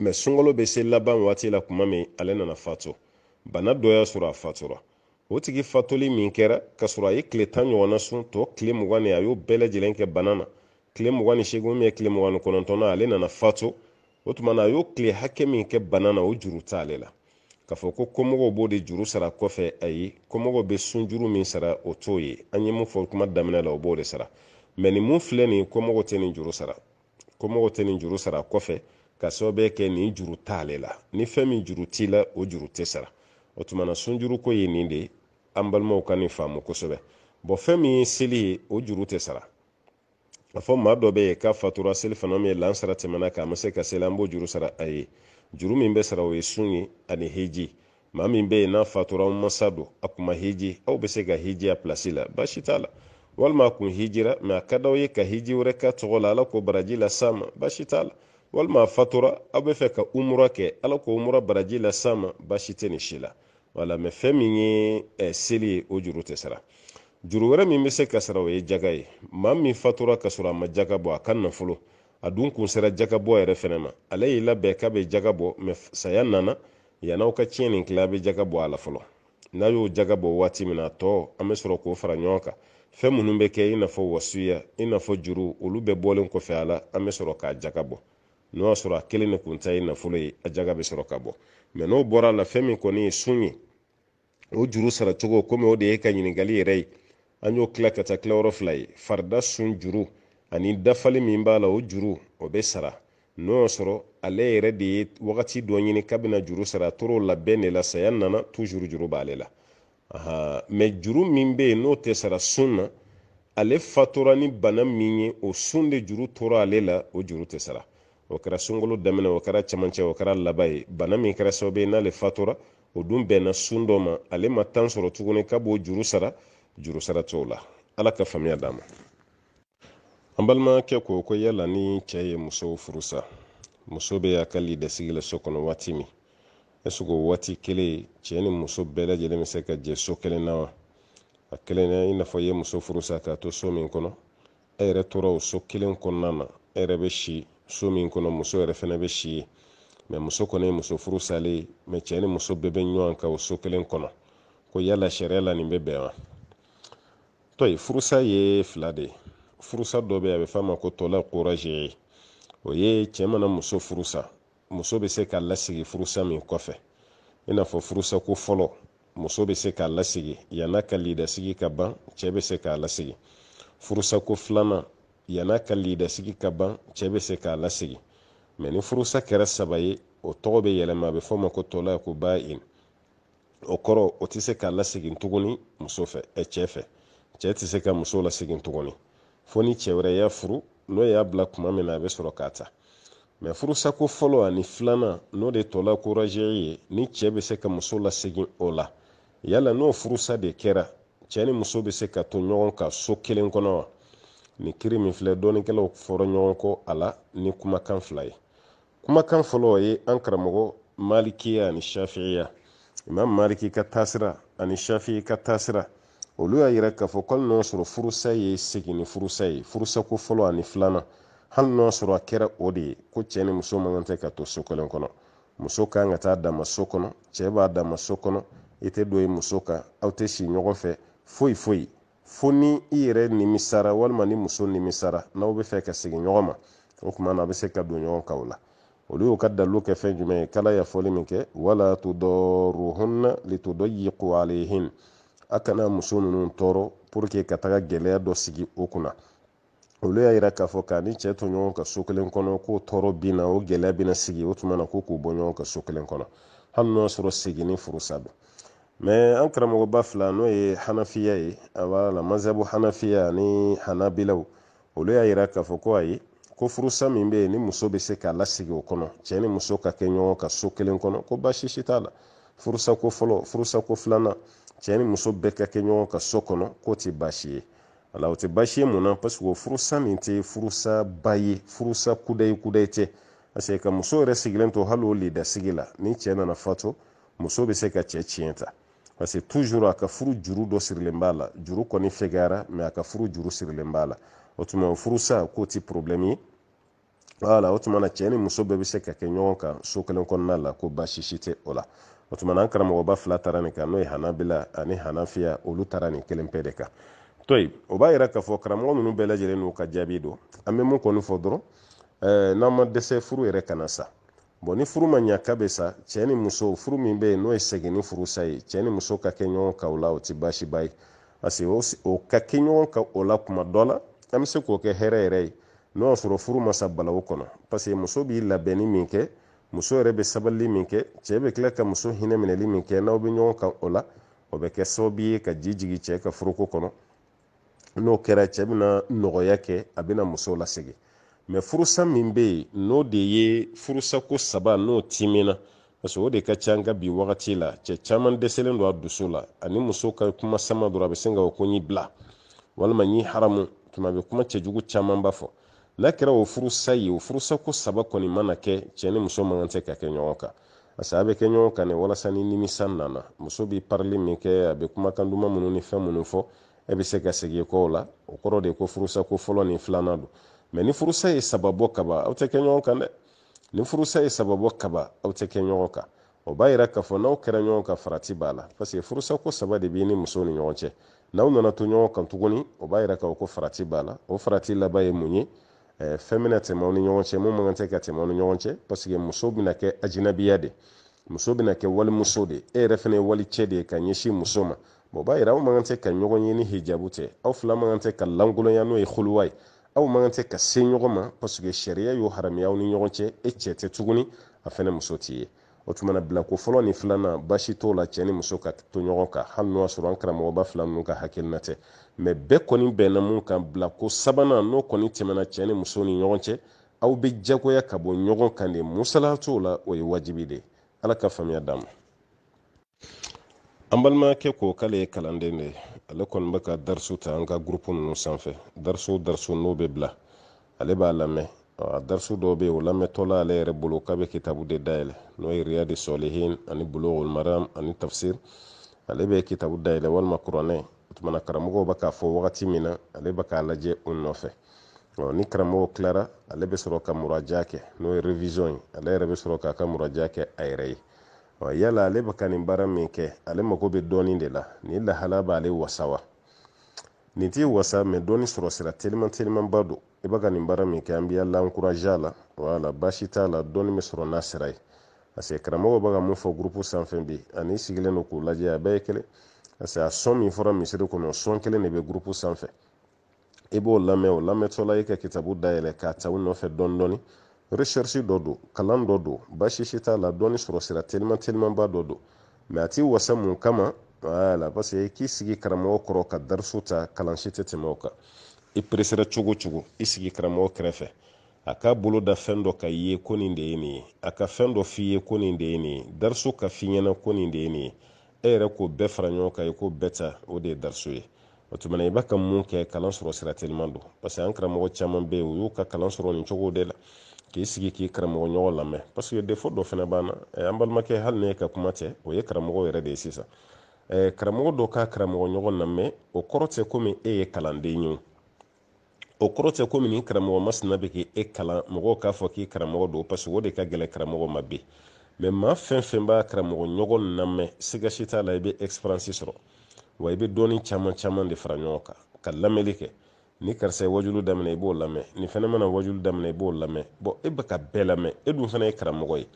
mɛ sunkalo bɛ se laban waati la kuma min ale nana faatu bana dɔ y'a sɔrɔ a fatura o tigi fatuli min kɛra k'a sɔrɔ a ye tile tan ɲɔgɔnna sun tɔ tile mugan ni a y'o bɛɛ lajɛlen kɛ bana na tile mugan ni seegin ubiyɛn tile mugan ni kɔnɔntɔn na ale nana faatu o tuma na a y'o tile hakɛ min kɛ bana na o juru t'ale la k'a fɔ ko kɔmɔgɔw b'o de juru sara kɔfɛ ayi kɔmɔgɔw bɛ sun juru min sara o t'o ye an ye mun fɔ kuma daminɛ la o b'o de sara mɛ nin mun filɛ nin ye kɔmɔgɔ tɛ nin juru sara kɔmɔgɔ tɛ nin juru sara kɔfɛ ka sababuya kɛ nin juru t'ale la ni fɛn min juru t'i la o juru tɛ sara o tuma na sunjuruko ye nin de ye an balimaw ka nin faamu kosɛbɛ bɔn fɛn min ye seli ye o juru tɛ sara a fɔ maa dɔ bɛ yen k'a fatura seli fana min ye lansara tɛmɛna k'a ma se ka seli an b'o juru sara a ye juru min bɛ sara o ye sun ye ani heji maa min bɛ yen n'a fatura masa don a kuma heji aw bɛ se ka heji a pilasi la baasi t'a la walima kun hijira mɛ a ye ka hiji wɛrɛ k'a tɔgɔ la ala k'o baraji las'a ma baasi t'a la walima fatura aw bɛ fɛ ka umura kɛ ala k'o umura baraji las'a ma baasi tɛ nin si la wala mɛ fɛn min ye eh, seli ye o juru tɛ sara juru wɛrɛ min bɛ se ka sara o ye jaga ye maa min fatura ka sɔrɔ a ma jaga bɔ a ka nafolo a dun kun sera jaga yɛrɛ fɛnɛ ma ale y'i labɛn k'a bɛ jaga bɔ mɛ saya nana yann'aw ka tiɲɛ nin tila a bɛ jaga bɔ a la fɔlɔ n'a y'o jaga bɔ waati min na tɔ an bɛ sɔrɔ k'o fara ɲɔgɔn kan fɛn minnu bɛ kɛ i n'a fɔ wasuya i n'a fɔ juru olu bɛɛ bɔlen kɔfɛ a la an bɛ sɔrɔ k'a jaga bɔ n'o y'a sɔrɔ a kelen de kun ta ye nafolo ye a jaga bɛ sɔrɔ ka bɔ mɛ n'o bɔra a la fɛn min kɔni ye sun ye o juru sara cogo komi o de ye ka ɲininkali yɛrɛ ye an y'o tila ka taa tilayɔrɔ fila ye farida sun juru ani dafali min b'a la o juru o bɛ sara n'o y'a sɔrɔ ale yɛrɛ de ye wagati dɔ ɲini k'a juru sara a tor'o labɛn de la saya nana tuzuru juru b'ale la mɛ juru min be yen n'o tɛ sara sun na ale fatora ni bana min ye o sun de juru tora ale la o juru tɛ sara o kɛra sunkalo daminɛ o kɛra camancɛ o kɛra laban ye bana min kɛra sababu ye n'ale fatura o dun bɛnna sun dɔ ma ale ma tan sɔrɔ tuguni ka b'o juru sara juru sara t'o la ala ka faamuya d'a ma an balimakɛ ko ko yala ni cɛ ye muso furu muso bɛ a ka lidasigi la so kɔnɔ waati min ɛseke wati waati kelen ni muso bɛɛ lajɛlen bɛ se ka jɛ so kelen na wa a kelen na i n'a ye muso furusa k'a to so min kɔnɔ e yɛrɛ tora o so kelen kɔnɔna na e yɛrɛ bɛ si so min kɔnɔ muso yɛrɛ fana bɛ si yen mɛ muso kɔni muso furu salen mɛ cɛ ni muso bɛɛ bɛ ɲɔgɔn kan o so kelen kɔnɔ ko yala sariya la nin bɛ bɛn wa tɔyi furusa ye fila de furusa dɔ bɛ yen a bɛ f'a ma ko tɔla o ye cɛ mana muso furusa muso be se ka lasigi furusa min kɔfɛ i n'a fɔ furusa fɔlɔ muso be se k'a lasigi yann'a ka lidasigi ka ban cɛ bɛ se k'a lasigi furusako filanan yann'a ka lidasigi ka ban cɛ bɛ se k'a lasigi mɛ ni furusa kɛra saba ye o tɔgɔ be yɛlɛma a bɛ fɔ o ma ko tɔla ko bayin o kɔrɔ o tɛ se k'a lasegin tuguni muso fɛ ɛ cɛ fɛ cɛ tɛ se ka muso lasegin tuguni fo ni cɛ wɛrɛ y'a furu n'o y'a bila kuma min na a be sɔrɔ k'a ta mɛ furusako fɔlɔ ani filana n'o de tɔla ko ye ni cɛɛ be se ka muso lasegin o la yala n'o furusa de kɛra cɛɛ ni muso be se ka to ɲɔgɔn ka so kelen kɔnɔ wa ni kiri min filɛ dɔɔnikɛlaw fɔrɔ ɲɔgɔn kɔ a la ni kumakan fila ye kumakan fɔlɔ ye an karamɔgɔ malikiya ani shafi'iya imam maliki ka tasira ani shafi'i ka tasira olu y'a yira k'a fɔ kɔli n'o sɔrɔ furusa ye segin furusa ye furusako fɔlɔ ani filanan hali n'a sɔrɔ a kɛra o de ye ko cɛ ni muso man kan tɛ ka to so kelen kɔnɔ muso kan ka taa dama so kɔnɔ cɛ b'a dama so kɔnɔ i tɛ don i muso kan aw tɛ si ɲɔgɔn fɛ foyi foyi fo ni i yɛrɛ nimisara walima ni muso nimisara n'aw bɛ fɛ ka segin ɲɔgɔn ma o tuma na a bɛ se ka don ɲɔgɔn kan la olu y'u ka dalilu kɛ fɛn jumɛn ye kala yafɔli min kɛ wala tudɔruhunna litudɔyiqu alayhin a kana muso ninnu tɔɔrɔ puruke ka taga gɛlɛya dɔ sigi o kunna olu y'a yira k'a fɔ k'a ni cɛ to ɲɔgɔn ka so kelen kɔnɔ k'o tɔɔrɔ bina o gɛlɛya bɛna sigi o tuma na ko k'u bɔ ɲɔgɔn ka so kelen kɔnɔ hali n'o sɔrɔ segin ni furusa don mɛ an karamɔgɔba fila n'o ye hanafiya ye a la mazabu hanafiya ani hanabilaw olu y'a yira k'a fɔ ko ayi ko furusa min bɛ yen ni muso bɛ se k'a lasigi o kɔnɔ cɛ ni muso ka kɛ ɲɔgɔn ka so kelen kɔnɔ ko baasi si t'a la furusa ko fɔlɔ furusa ko filanan ni muso bɛɛ ka kɛ ɲɔgɔn ka so kɔnɔ k'o tɛ baasi ye ala o tɛ baasi ye mun na parce furusa min tɛ furusa ba ye furusa kudayi kudayi tɛ parce que ka muso yɛrɛ sigilen to hali o lidasigi la ni cɛ nana fato muso bɛ se ka cɛ tiɲɛ ta parce que a ka furu juru dɔ sirilen b'a la juru kɔni fɛgɛyara mais a ka furu juru sirilen b'a la o tuma o furusa k'o ti problème ye wala o tuma na ni muso bɛɛ bɛ se ka kɛ ɲɔgɔn kan so kelen kɔnɔna la ko baasi tɛ o la o tuma an karamɔgɔba fila taara nin kan n'o ye hanabila ani hanafiya olu taara nin kelen pe de kan to o b'a yira k'a fɔ karamɔgɔ ninnu bɛɛ lajɛlen n'u ka jaabi don an bɛ mun kɔni fɔ dɔrɔn eh, n'an ma dɛsɛ furu yɛrɛ kana sa ni furu ma ɲa ka sa cɛ ni muso furu min bɛ yen n'o ye segin furu ye cɛ ni muso ka kɛ ɲɔgɔn kan o la o tɛ baasiba ye parce o ka kɛ ɲɔgɔn kan o la kuma dɔ la an bɛ se k'o kɛ hɛrɛ yɛrɛ ye n'o y'a sɔrɔ furu ma sa balawu kɔnɔ parce muso b'i labɛnni min kɛ muso yɛrɛ bɛ sabalili min kɛ cɛ bɛ tila ka muso hinɛ minɛli min kɛ n'aw bɛ ɲɔgɔn kan o la o bɛ kɛ sababu ye ka ji jigin ka furuko kɔnɔ n'o kɛra cɛ bɛna nɔgɔya kɛ a bɛna muso lasegi mɛ furusa min bɛ yen n'o de ye furusako saba n'o timina parce o de ka ca ka bi wagati la cɛ caman dɛsɛlen don a dusu la ani muso ka kuma sama dɔrɔn a bɛ sin ka ko n bila walima n haramu tuma bɛ kuma cɛjugu caman b'a fɔ n'a kɛra o furusa ye o furusako saba kɔni mana kɛ cɛ ni muso man kan tɛ ka kɛ ɲɔgɔn kan parce a bɛ kɛ ɲɔgɔn kan de walasa ni nimisa nana muso bɛ parili min kɛ a bɛ kumakan duman minnu ni fɛn minnu fɔ e bɛ se ka segin kɔ la o kɔrɔ de ko furusa ko folo ni filanan don mɛ ni furusa e sababu kaba o tɛ kɛ ɲɔgɔn kan dɛ ni furusa e sababu kaba o tɛ kɛ ɲɔgɔn o b'a yira k'a fɔ n'aw kera ɲɔgɔn kan farati b'a la paseke furusa ko saba de bini muso ni ɲɔgɔn na n'aw nana to ɲɔgɔn kan tuguni o b'a yira k'a fɔ ko farati bala o farati la ye mun ye fɛn bɛna tɛmɛ aw ni ɲɔgɔn cɛ mun man kan tɛ ka tɛmɛ aw ni ɲɔgɔn parce que muso bɛna kɛ ajinabiya de muso bɛna kɛ walimuso de e yɛrɛ wal ye de ka nyishi muso o b'a yira aw man kan tɛ ka ɲɔgɔn ye ni hijabu tɛ aw fila man kan tɛ ka lankolonya n'o ye huluwa ye aw man kan tɛ ka se ɲɔgɔn ma que sariya y'o haramiya aw ni ɲɔgɔn cɛ e cɛ tɛ tuguni a fɛnɛ muso t'i ye o tuma na bila ko fɔlɔ ni filanan basi t'o la cɛ ni muso ka to ɲɔgɔn kan hali n'o y'a sɔrɔ an ba fila ninnu ka hakilina tɛ mɛ bɛɛ kɔni bɛnna mun kan bila ko sabanan n'o kɔni tɛmɛna cɛ ni muso ni ɲɔgɔn cɛ aw bɛ jagoya ka bɔ ɲɔgɔn kan de musala t'o la o ye wajibi de ye ala ka faamuya d'a ma an balimakɛ ko k'ale ye kalanden de ye ale kɔni bɛ ka dariso ta an ka gurupu nunu sanfɛ dariso dariso n'o be bila ale b'a lamɛn a dariso dɔw bɛ yen o lamɛntɔla ale yɛrɛ bolo k'a bɛ kitabu de dayɛlɛ n'o ye riya de ani bulogul maram ani tafsir ale bɛ kitabu dayɛlɛ walima kuranɛ tumana karamɔgɔw bɛ k'a fɔ wagati min na ale bɛ k'a lajɛ o nɔfɛ ni karamɔgɔw tilara ale bɛ sɔrɔ ka muraja n'o ye revizɔn ye ale yɛrɛ bɛ sɔrɔ k'a ka muraja a yɛrɛ ye wa yala ale bɛ ka nin baara min kɛ ale mako bɛ dɔɔnin de la nin lahala b'ale wasa wa nin t'i wasa mɛ dɔɔnin sɔrɔ sira teliman telimanba don i bɛ ka nin baara min kɛ an b'i ala a la wala baasi t'a la dɔɔnin bɛ sɔrɔ n'a sira ye parce que karamɔgɔw bɛ ka mun fɔ gurupu sanfɛ bi ani sigilen don k'u lajɛ a bɛɛ ye kelen parce que a sɔn min fɔra misiri kɔnɔ sɔn kelen de bɛ gurupu sanfɛ i b'o lamɛn o lamɛntɔla i ka kitabu dayɛlɛ k'a ta u nɔfɛ dɔɔnin dɔɔnin recherche dɔ don kalan dɔ do baasi t'a la dɔɔni sɔrɔ sira teliman telimanba dɔ don mɛ a ti wasa mun kama wala parce i k'i sigi karamɔgɔ kɔrɔ ka dariso ta kalansi tɛ tɛmɛ o kan i peresera cogo cogo i sigi karamɔgɔ kɛrɛfɛ a k'a bolo da fɛn dɔ ka ye ko nin de ye nin ye a ka fɛn dɔ f'i ye ko nin de ye nin ye dariso ka f'i ɲɛna ko nin de ye nin ye e yɛrɛ k'o bɛɛ fara ɲɔgɔn kan i ko bɛɛ ta o de ye dariso ye o tumana i b'a ka mun kɛ kalan sɔrɔ sira teliman don parce an karamɔgɔ caman bɛ yen u y'u ka kalan sɔrɔ nin cogo de la k'i sigi k'i karamɔgɔ ɲɔgɔn lamɛn paseke defo dɔ fɛnɛ b'an an balimakɛ hali ne ka kuma cɛ o ye karamɔgɔ yɛrɛ de ye sisan karamɔgɔ dɔ ka karamɔgɔ ɲɔgɔn lamɛn o kɔrɔ tɛ komi e ye kalanden ye o kɔrɔ tɛ komi nin karamɔgɔ masina bɛ k'e kalan mɔgɔw k'a fɔ k'i karamɔgɔ don paseke o de ka gɛlɛ karamɔgɔ ma bi mɛ maa fɛn fɛn b'a karamɔgɔ ɲɔgɔn namɛn sigasi t'a la i bɛ ɛsiperansi sɔrɔ wa i bɛ dɔɔni caman caman de fara ɲɔgɔn kan ka lamɛnli kɛ ni karisa ye wajulu daminɛ i b'o lamɛn nin fana mana wajulu daminɛ i b'o lamɛn bɔn e bɛ ka bɛɛ lamɛn e dun fana ye karamɔgɔ ye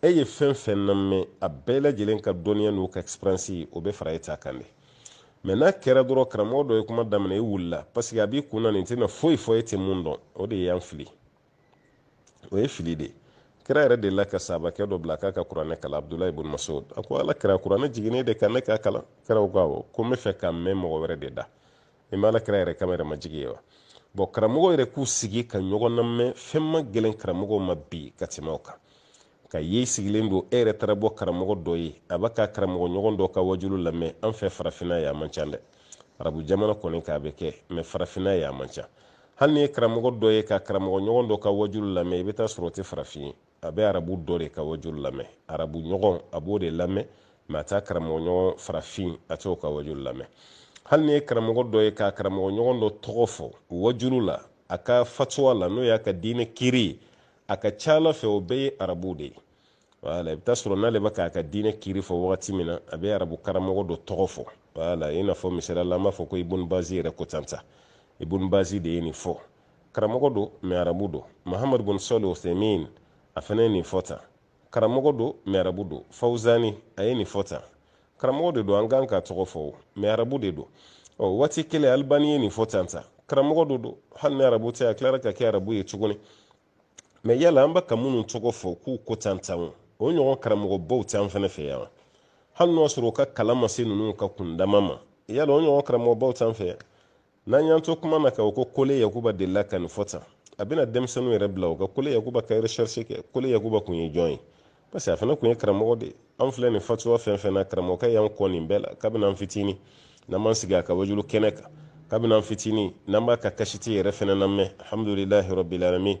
e ye fɛn fɛn na a bɛɛ lajɛlen ka dɔnniya n'u ka ɛsiperansi o bɛ fara e ta kan de mɛ n'a kɛra dɔrɔn karamɔgɔ dɔ ye kuma daminɛ i e wulila paseke a b'i kun na nin tɛna foyi fɔ e tɛ mun dɔn o de y'an fili o ye fili de kira yɛrɛ de ka sabakɛ dɔ bila k'a ka kuranɛ kalan abdulayi ibn masud a ko ala kira kuranɛ jiginnen de kan ne k'a kalan kiraw ko awɔ ko n bɛ fɛ ka mɛn mɔgɔ wɛrɛ de da nin b'ala kɛra yɛrɛ kama yɛrɛ majigi ye wa bɔn karamɔgɔ yɛrɛ k'u sigi ka ɲɔgɔn namɛn fɛn ma gɛlɛn karamɔgɔ ma bi ka tɛmɛ o kan ka ye sigilen don e yɛrɛ taara bɔ karamɔgɔ dɔ ye a b'a ka karamɔgɔ ɲɔgɔn dɔ ka wajulu lamɛn an fɛ farafinna yan man ca dɛ arabu jamana kɔni k'a bɛ kɛ mɛ farafinna yan man ca hali ni ye karamɔgɔ dɔ ye ka karamɔgɔ ɲɔgɔn dɔ ka wajulu lamɛn i bɛ taa sɔrɔ o tɛ farafin ye a bɛ arabu dɔ de ka wajulu lamɛn arabu ɲɔgɔn a b'o de lamɛn mɛ a taa karamɔgɔ ɲɔgɔn farafin a t'o ka wajulu lamɛn hali ni ye karamɔgɔ dɔ ye k'a karamɔgɔ ɲɔgɔn dɔ tɔgɔ fɔ wajuru la a ka fatuwa la n'o y'a ka diinɛ kiiri ye a ka ca ala fɛ o bɛɛ ye arabu de ye wala i bɛ taa sɔrɔ n'ale bɛ k'a ka diinɛ kiiri fɔ wagati min na a bɛ arabu karamɔgɔ dɔ tɔgɔ fɔ wala i n'a fɔ misaliya la an b'a fɔ ko ibun bazi yɛrɛ ko tanta ibun bazi de ye nin fɔ karamɔgɔ don mɛ arabu don mahamadu bun sɔli usɛmin a fana ye nin fɔ tan karamɔgɔ don mɛ arabu don fawzani a ye nin fɔ tan karamɔgɔ de don an kan ka tɔgɔ fɔ mɛ arabu de don ɔ waati kelen alibani ye nin fɔ tan karamɔgɔ de don hali ni arabu tɛ a tilara ka kɛ arabu ye tuguni mɛ yala an bɛ ka minnu tɔgɔ fɔ k'u ko tan o o ɲɔgɔn karamɔgɔbaw t'an fɛnɛ fɛ yan hali n'o sɔrɔ u ka kalan ma se ninnu ka kundama ma yala o ɲɔgɔn karamɔgɔbaw t'an fɛ n'an y'an to kuma na ka o ko kole yakuba delila ka nin fɔ tan a bɛna denmisɛnninw yɛrɛ bila o ka kole yakuba ka recherche kɛ kole yakuba kun ye jɔn ye parce que a fana kun ye karamɔgɔ de an filɛ nin fatuwa fɛn fɛn na karamɔgɔkɛ y'an kɔ nin bɛɛ la kabini an fitinin n'an b'an sigi a ka wajulu kɛnɛ kan kabini an fitinin n'an b'a ka kasiti yɛrɛ fɛnɛ lamɛn alhamdulilahi rabilalamin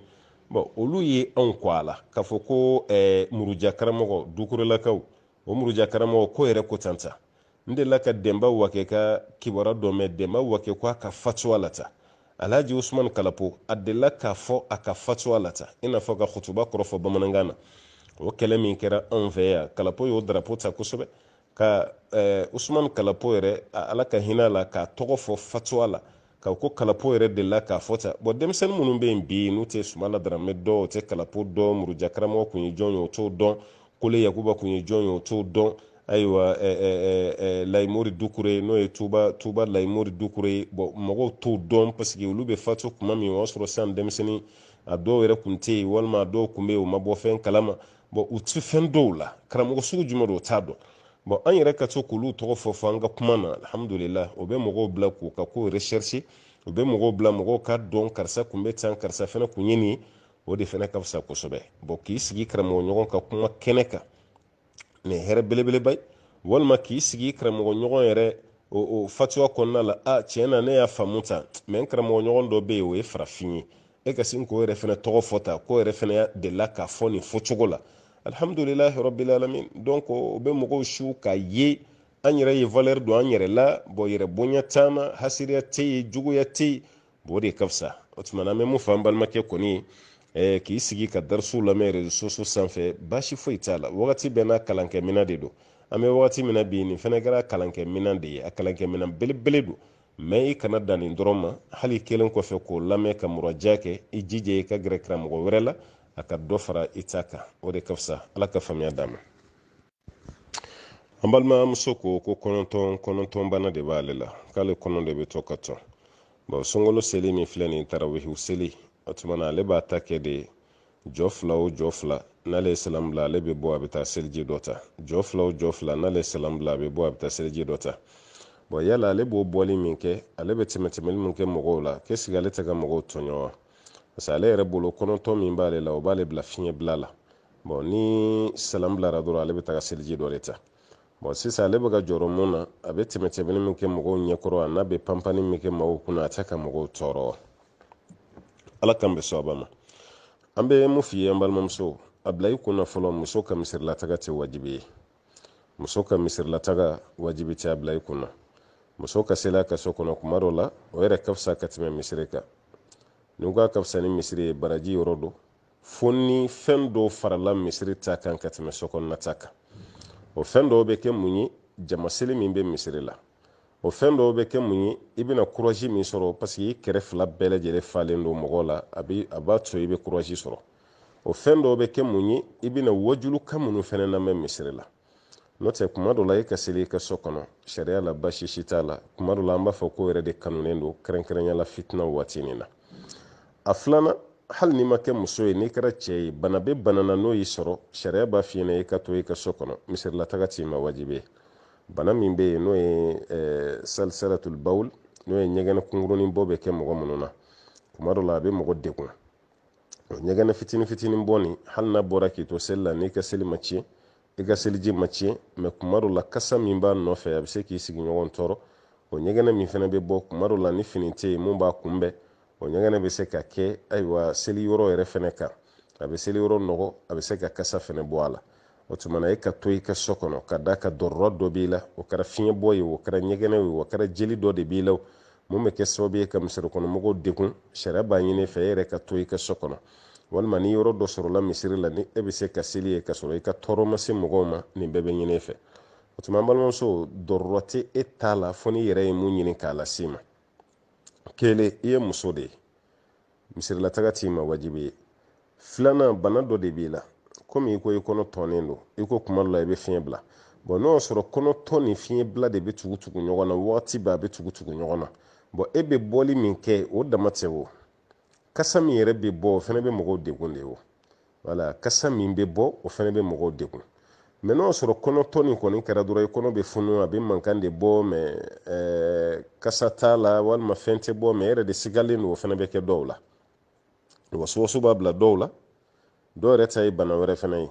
bɔn olu ye anw kɔ a la k'a fɔ ko eh, muruja karamɔgɔ dukurelakaw o muruja karamɔgɔ ko yɛrɛ ko tanta n delila ka denba wakɛ ka kibara dɔ mɛn denba wakɛ ko a ka fatuwa la ta alhaji usman kalapo a delila k'a fɔ a ka fatuwa la ta i n'a fɔ ka khutuba kɔrɔfɔ bamanankan na o kɛlɛ min kɛra anw fɛ yan kalapo y'o darapo ta kosɛbɛ ka usman kalapo yɛrɛ ala ka hinɛ la k'a tɔgɔ fɔ fatuwa la ka ko kalapo yɛrɛ de la k'a fɔ ta bɔn denmisɛnnin minnu bɛ yen bi n'u tɛ suma la daramɛ dɔn o tɛ kalapo dɔn muruja karamɔgɔ kun ye jɔn ye o t'o dɔn kole yakuba kun ye jɔn ye o t'o dɔn ayiwa layimori dukure n'o ye tuba tuba layimori dukure bɔn mɔgɔw t'o dɔn paseke olu bɛ fatu kuma min o y'a sɔrɔ sisan denmisɛnnin a dɔw yɛrɛ kun tɛ yen walima a dɔw kun bɛ yen o ma bɔ fɛn kalama bɔn u ti fɛn dɔw la karamɔgɔ sugu jumɛn do o t'a dɔn bɔn an yɛrɛ ka to k'olu tɔgɔ fɔ fɔ an ka kuma na alihamudulila o bɛ mɔgɔw bila k'u ka ko recherche o bɛ mɔgɔw bila mɔgɔw ka dɔn karisa kun bɛ tan karisa fɛnɛ kun ye nin o de fɛnɛ ka fisa kosɛbɛ bɔn k'i sigi karamɔgɔ ɲɔgɔn ka kuma kɛnɛ kan nin hɛrɛ belebeleba ye walima k'i sigi karamɔgɔ ɲɔgɔn yɛrɛ o o fatuya kɔnɔna la a tiɲɛ na ne y'a faamu tan mɛ n karamɔgɔ ɲɔgɔn dɔ bɛ yen o ye farafin ye e ka sin k'o yɛrɛ fɛnɛ tɔgɔ fɔ tan k'o yɛrɛ fɛnɛ delila k'a fɔ nin fɔcogo la alhamdulilahi rabbil alamin donc o bɛ mɔgɔw su ka ye an yɛrɛ ye valeur don an yɛrɛ la bɔn yɛrɛ bonya taama hasiriya tɛ juguya tɛ yen de ka o tuma an bɛ mun fɔ an balimakɛ kɔni ye k'i sigi ka darisu lamɛn resoso sanfɛ baasi foyi t'a la wagati bɛɛ n'a kalankɛminɛ de don an bɛ wagati min bi nin fana kɛra kalankɛminɛ de ye a kalankɛminɛ belebele don mɛ i kana dan dɔrɔn ma hali kelen kɔfɛ k'o lamɛn ka muraja kɛ i jija i ka gɛrɛ karamɔgɔ wɛrɛ la a ka dɔ fara i ta kan o de ka fisa ala ka faamuya d'a ma an balimamuso ko ko kɔnɔntɔn kɔnɔntɔn bana de b'ale la k'ale kɔnɔ de bɛ to ka tɔn bawo sunkalo seli min filɛ nin tarawehiw seli o tuma na ale b'a ta kɛ de jɔ fila o jɔ fila n'ale ye salam bila ale bɛ bɔ a bɛ taa seliji dɔ ta jɔ fila o jɔ fila n'ale ye salam bila a bɛ bɔ a bɛ taa seliji dɔ ta bɔn yala ale b'o bɔli min kɛ ale bɛ tɛmɛ tɛmɛli min kɛ mɔgɔw la k'esigi ale tɛ ka mɔgɔw tɔɲɔ wa parce ale yɛrɛ bolo kɔnɔntɔn min b'ale la o b'ale bila fiɲɛ bila la bɔn ni salam bilara dɔrɔn ale bɛ taga seliji dɔ de ta bɔn sisan ale bɛ ka jɔrɔ mun na a bɛ tɛmɛ min kɛ mɔgɔw ɲɛkɔrɔ a n'a bɛ panpani min kɛ mɔgɔw kunna a tɛ ka mɔgɔw tɔɔrɔ wa ala kan bɛ sɔn a ma an bɛ mun f'i ye an balimamuso a bila i kunna fɔlɔ muso ka misirilataga tɛ wajibi ye muso ka misirilataga wajibi tɛ a bila i kunna muso ka sela ka so kɔnɔ kuma dɔ la o yɛrɛ ka fisa ka tɛmɛ misiri kan n'u ka ka ni misiri ye baraji yɔrɔ do fo ni fɛn dɔ farala misiri ta kan ka tɛmɛ sɔkɔnɔna kan o fɛn dɔw bɛ kɛ mun ye jamaseli min bɛ misiri la o fɛn dɔw bɛ kɛ mun ye i bɛna kurazi min sɔrɔ paseke i kɛrɛ fila bɛɛ lajɛlen falen don mɔgɔw la a b'a to i bɛ kurazi sɔrɔ o fɛn dɔw bɛ kɛ mun ye i bɛna wajuluka minnu fɛnɛ lamɛn misiri la n'o tɛ kuma dɔ la e ka seli i ka so kɔnɔ sariya la baasi si t'a la kuma dɔ la an b'a fɔ ko yɛrɛ de kanunen don kɛrɛnkɛrɛnnenya la fitina waati nin na a filanan hali n'i ma kɛ muso ye n'i kɛra cɛ ye bana bɛ bana na n'o y'i sɔrɔ sariya b'a f'i ɲɛna i ka to i ka so kɔnɔ misirilataga t'i ma wajibi ye bana min bɛ yen n'o ye salisalatul bawul n'o ye ɲɛgɛn kunkurunin bɔ bɛ kɛ mɔgɔ minnu na kuma dɔ la a bɛ mɔgɔ degun ɲɛgɛn fitinin fitinin bɔ nin hali n'a bɔra k'i to seli la n'i ka seli ma tiɲɛ i ka seliji ma tiɲɛ mɛ kuma dɔ la kasa min b'a nɔfɛ a bɛ se k'i sigiɲɔgɔn tɔɔrɔ o ɲɛgɛn min fana bɛ bɔ kuma dɔ la ni fini tɛ yen mun b'a kunbɛn o ɲɛgɛnɛ bɛ se ka kɛ ayiwa seli yɔrɔ yɛrɛ fɛnɛ kan a bɛ seli nɔgɔ a bɛ se ka kasa fɛnɛ bɔ a la o tuma e ka to i ka so kɔnɔ ka da ka dɔrɔrɔ dɔ b'i la o kɛra fiɲɛ bɔ ye o kɛra ɲɛgɛnɛ ye o kɛra jeli dɔ de b'i la mun bɛ kɛ sababu ye ka misirikɔnɔmɔgɔw degun sariya b'a ɲini e fɛ e yɛrɛ ka to i ka so kɔnɔ walima ni yɔrɔ dɔ sɔrɔla misiri la ni e bɛ se ka seli ye ka sɔrɔ i ka tɔɔrɔ ma se mɔgɔw ma nin bɛɛ bɛ ɲini e fɛ o tuma balimamuso dɔrɔrɔ tɛ e t'a la fo n'i yɛrɛ ye mun ɲini k'a las'i ma kelen i ye muso de ye misirilataga t'i ma wajibi ye filanan bana dɔ de b'i la komi i ko i kɔnɔ tɔnen don i ko kuma dɔ la i bɛ fiɲɛ bila n'o y'a sɔrɔ kɔnɔtɔ ni fiɲɛ bila de bɛ tugu tugu ɲɔgɔn na wagati bɛɛ a bɛ tugu tugu ɲɔgɔn na e bɛ bɔli min kɛ o dama tɛ o kasa min yɛrɛ bɛ bɔ o fana bɛ mɔgɔw degun de o wala kasa min bɛ bɔ o fana bɛ mɔgɔw degun mɛ n'o y'a sɔrɔ kɔnɔtɔ nin kɔni kɛra dɔrɔn i kɔnɔ bɛ funu a bɛ mankan de bɔ mɛ eh, kasa t'a la walima fɛn tɛ bɔ mɛ yɛrɛ de sigalen don o fana bɛ kɛ dɔw la wasowaso b'a bila dɔw la dɔw yɛrɛ ta ye bana wɛrɛ fana ye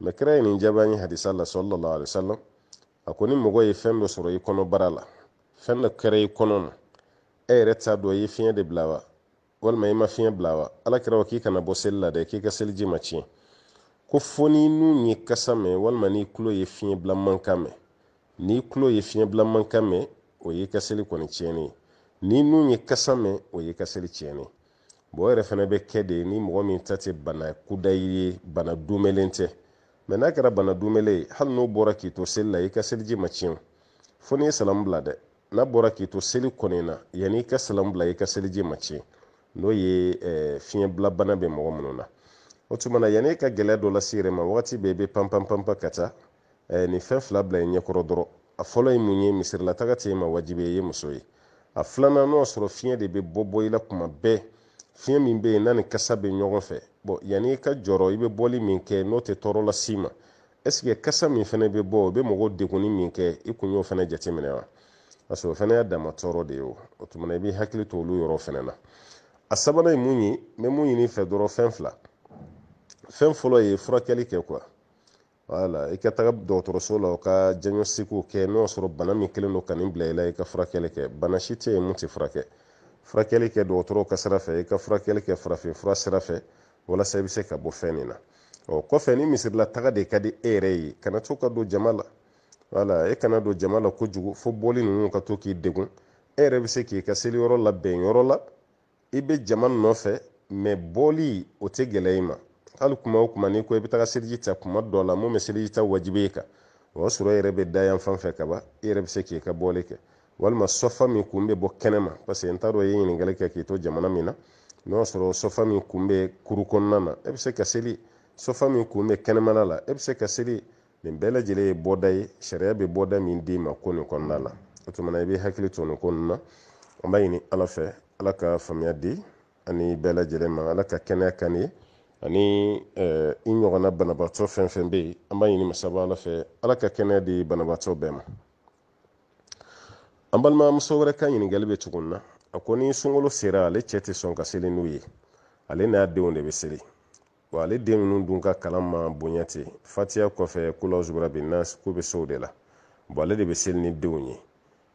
mɛ kira ye nin jaabi ye hadisa la sɔlɔlɔ alisalam a ko ni mɔgɔ ye fɛn dɔ sɔrɔ i kɔnɔbara la fɛn dɔ kɛra i kɔnɔ na e yɛrɛ t'a dɔn i ye fiɲɛ de bila wa walima i ma fiɲɛ bila wa ala kira k'i kana bɔ seli la dɛ k'i ka seliji ma tiɲɛ ko fo ni nun ye kasa mɛn walima n'i tulo ye fiɲɛ bila mankan mɛn n'i tulo ye fiɲɛ bila mankan mɛn o ye ka kɔni tiɲɛnen ye ni nun ye kasa mɛn o ye ka seli tiɲɛnen bon o yɛrɛ fana bɛ kɛ de ni mɔgɔ min ta tɛ bana kudayi ye bana domɛlen tɛ mɛ n'a kɛra bana domɛlen ye hali n'o bɔra k'i to seli la i ka seliji ma tiɲɛ fo n'i ye salamu bila dɛ n'a bɔra k'i to seli kɔni na yanni i ka salamu bila i ka seliji ma tiɲɛ n'o ye eh, fiɲɛbila bana bɛ mɔgɔ minnu na o tuma eh, na yanni e ka gɛlɛya dɔ lase yɛrɛ ma wagati bɛɛ i bɛ pan pan pan pan ka taa ni fɛn fila bila i ɲɛkɔrɔ dɔrɔn a fɔlɔ ye mun ye misirilataga tɛ e ma wajibi ye i ye muso ye a filanan n'o y'a sɔrɔ fiɲɛ de bɛ bɔ bɔ i la kuma bɛɛ fiɲɛ min bɛ yen n'a ni kasa bɛ ɲɔgɔn fɛ bɔn yanni i ka jɔrɔ i bɛ bɔli min kɛ n'o tɛ tɔɔrɔ las'i ma ɛsike kasa min fɛnɛ bɛ bɔ o bɛ mɔgɔ degunni min kɛ i kun y'o fana jateminɛ wa parce que o fɛnɛ y'a dama tɔɔrɔ de ye o o tuma na i b'i hakili to olu yɔrɔ fɛnɛ na a sabanan ye mun ye n bɛ mun ɲini i fɛ dɔrɔn fɛn fila fɛn fɔlɔ ye furakɛli kɛ kuwa wala i ka taga dɔgɔtɔrɔso la o ka diagnostiques kɛ n'o y'a sɔrɔ bana min kɛlen don ka bila i la i ka furakɛli kɛ bana si tɛ yen mun tɛ furakɛ furakɛli kɛ dɔgɔtɔrɔw ka sira fɛ i ka furakɛli kɛ farafin fura sira fɛ walasa i bɛ se ka bɔ fɛn nin na ɔ kɔfɛ ni misirila taga de ka di e yɛrɛ ye kana to ka don jama la wala e kana don jama la kojugu fo bɔli ninnu ka to k'i degun e yɛrɛ bɛ se k'i ka seliyɔrɔ labɛn yɔrɔ la i bɛ jama nɔfɛ bɔli o tɛ gɛlɛya i ma hali kuma o kuma n'i ko e i bɛ taga seliji ta kuma dɔ la mun bɛ seliji ta wajibi i kan o y'a sɔrɔ e yɛrɛ bɛ da yan fan fɛ kaban e yɛrɛ bɛ se k'i ka bɔli kɛ walima sɔfa min kun bɛ bɔ kɛnɛma paseke n t'a dɔn i ye ɲininkali kɛ k'i to jamana min na n'o y'a sɔrɔ sɔfa min kun bɛ kuru kɔnɔna na e bɛ se ka seli sɔfa min kun bɛ kɛnɛmana la e bɛ se ka seli nin bɛɛ lajɛlen ye bɔda ye sariya bɛ bɔda min d'i ma ko nin kɔnɔna la o tuma na i bɛ hakili to nin ko ninnu na an b'a ɲini ala fɛ ala ka faamuya di ani bɛɛ lajɛlen ma ala ka kɛnɛya kan ye ani eh, i ɲɔgɔnna banabaatɔ fɛn fɛn bɛ an b'a ɲini masaba ala fɛ ala ka kɛnɛya di banabaatɔ bɛɛ ma an balimamuso wɛrɛ ka ɲininkali bɛ cogo a ko ni sunkalo sera ale cɛ tɛ sɔn ka seli n'u ye ale n'a denw de bɛ seli wa ale den ninnu dun ka kalan ma bonya ten fatiya kɔfɛ kolazubara bin na ko bɛ de la bɔn ale de bɛ seli ni denw ye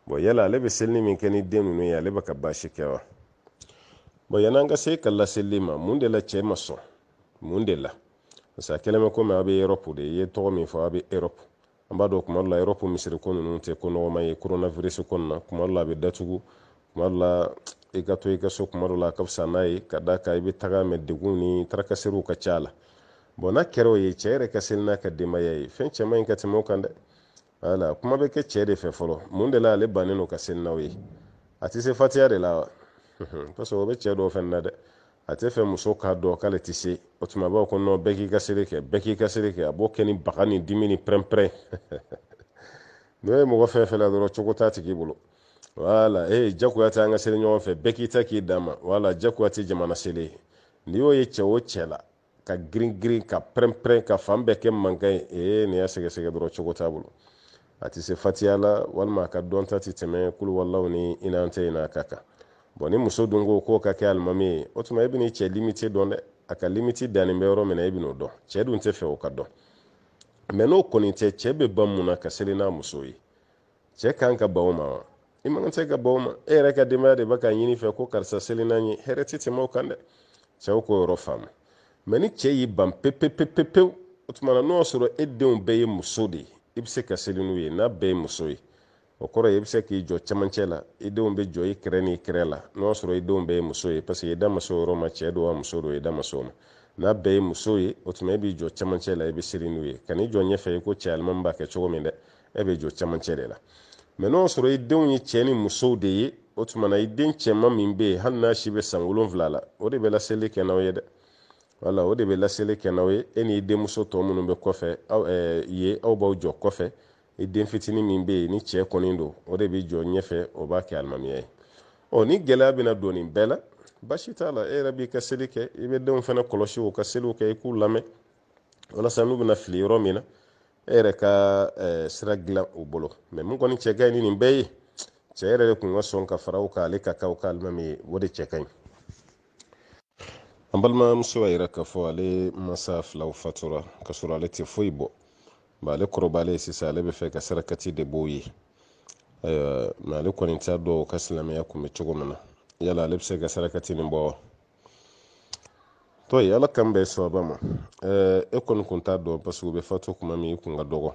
bɔn yala ale bɛ selini min kɛ ni den ninnu ye ale bɛ ka baasi kɛ wa bɔn yan'an ka se ka laseli ma mun de la cɛ ma sɔn mun de la parce que a kɛlen bɛ komi a bɛ erɔpu de i ye tɔgɔ min fɔ a bɛ erɔpu an b'a dɔn kuma dɔ la erɔpu misiriko ninnu tɛ ko nɔgɔma ye koronavirisi kɔni na kuma dɔ la a bɛ datugu kuma dɔ la i ka to i ka so kuma dɔ la a ka fisa n'a ye ka d'a kan i bɛ taga mɛ degun ni tarakaseriw ka ca a la n'a kɛra o ye cɛ yɛrɛ ka seli n'a ka denbaya ye fɛn cɛman in ka tɛmɛ o kan dɛ wala kuma bɛ kɛ cɛ de fɛ fɔlɔ mun de la ale bannen no ka seli n'aw ye a tɛ se fatiya de la wa parce que o bɛ cɛ dɔw fɛnɛ na dɛ a tɛ fɛ muso k'a dɔn k'ale tɛ se o tuma a b'a ko nɔn bɛɛ k'i ka seli kɛ bɛɛ k'i ka seli kɛ a b'o kɛ ni baga ni dimi ni pɛrɛnpɛrɛn <laughs> n'o ye mɔgɔ fɛn fɛn la dɔrɔn cogo t'a tigi bolo wala ee eh, jagoya tɛ an ka seli ɲɔgɔn fɛ bɛɛ k'i ta k'i dan ma wala jagoya tɛ jamana seli ye n'i y'o ye cɛ o cɛ la ka girin girin ka pɛrɛnpɛrɛn ka fan bɛɛ kɛ mankan ye ee nin y'a sɛgɛsɛgɛ dɔrɔn cogo t'a bolo a tɛ se fatiya la walima a ka dɔnta tɛ tɛmɛ kuluwalaw ni inatɛ in n'a ka kan bɔn ni muso dun ko k'o ka kɛ alimami ye o tuma e bɛ n'i cɛ limite dɔn dɛ a ka limite dannen bɛ yɔrɔ min na e bɛ n'o dɔn cɛ dun tɛ fɛ o ka dɔn mɛ n'o kɔni tɛ cɛ bɛ ban mun na ka seli n'a muso ye cɛ kan ka ban o ma wa i man kan tɛ ka ban o ma e yɛrɛ ka denbaya de bɛ ka ɲini fɛ ko karisa seli n'an ye hɛrɛ tɛ tɛmɛ o kan dɛ cɛw k'o yɔrɔ faamu mɛ ni cɛ y'i ban pepepepepewu o tuma na n'o y'a sɔrɔ e denw bɛɛ ye muso de ye i bɛ se ka seli n'u ye n'a bɛɛ ye muso ye o kɔrɔ ye i bɛ se k'i jɔ camancɛ la i denw be jɔ i kɛrɛ n'i kɛrɛ la n'o y'a sɔrɔ i denw bɛɛ ye muso ye paseke i da yɔrɔ ma cɛ don wa muso don i da ma n'a bɛɛ ye muso ye o tuma e b'i jɔ camancɛ la i bɛ siri n'u ye ka jɔ ɲɛfɛ i ko cɛ alimami b'a kɛ cogo min dɛ e bɛ jɔ camancɛ de la mɛ n'o y'a sɔrɔ i denw ye cɛ ni musow de ye o tuma i den cɛman min bɛ yen hali n'a si bɛ san wolonwula la o de bɛ laseli kɛ n'aw ye dɛ wala o de bɛ laseli kɛ n'aw ye e n'i denmuso tɔ minnu bɛ kɔfɛ aw ye aw b'aw jɔ kɔfɛ i den fitinin min be yen ni cɛ kɔni do o de bɛ jɔ ɲɛfɛ o b'a kɛ alimamiya ye ɔ ni gɛlɛya bɛna don nin bɛɛ la basi t'a la e yɛrɛ b'i ka seli kɛ i bɛ denw fana kɔlɔsi u ka seliw kɛ i k'u lamɛn walasa n'u bɛna fili yɔrɔ min na e yɛrɛ ka sira dilan u bolo mɛ mun kɔni cɛ ka ɲi ni nin bɛɛ ye cɛ yɛrɛ de kun ka sɔn ka fara u kan ale ka kan u ka alimami ye o de cɛ ka ɲi an balimamuso y'a yira k'a fɔ ale masa filaw fatura ka sɔrɔ ale tɛ foyi bɔ ale kɔrɔbalen sisan ale bɛ fɛ ka sarakati de b'o ye ayiwa mɛ ale kɔni t'a dɔn ka silamɛya kun bɛ cogo min na yala ale bɛ se ka sarakati nin bɔ wa to ala kan bɛ sababa ma e kɔni kun t'a dɔn paseke u bɛ fatu kuma min i kun ka dɔgɔ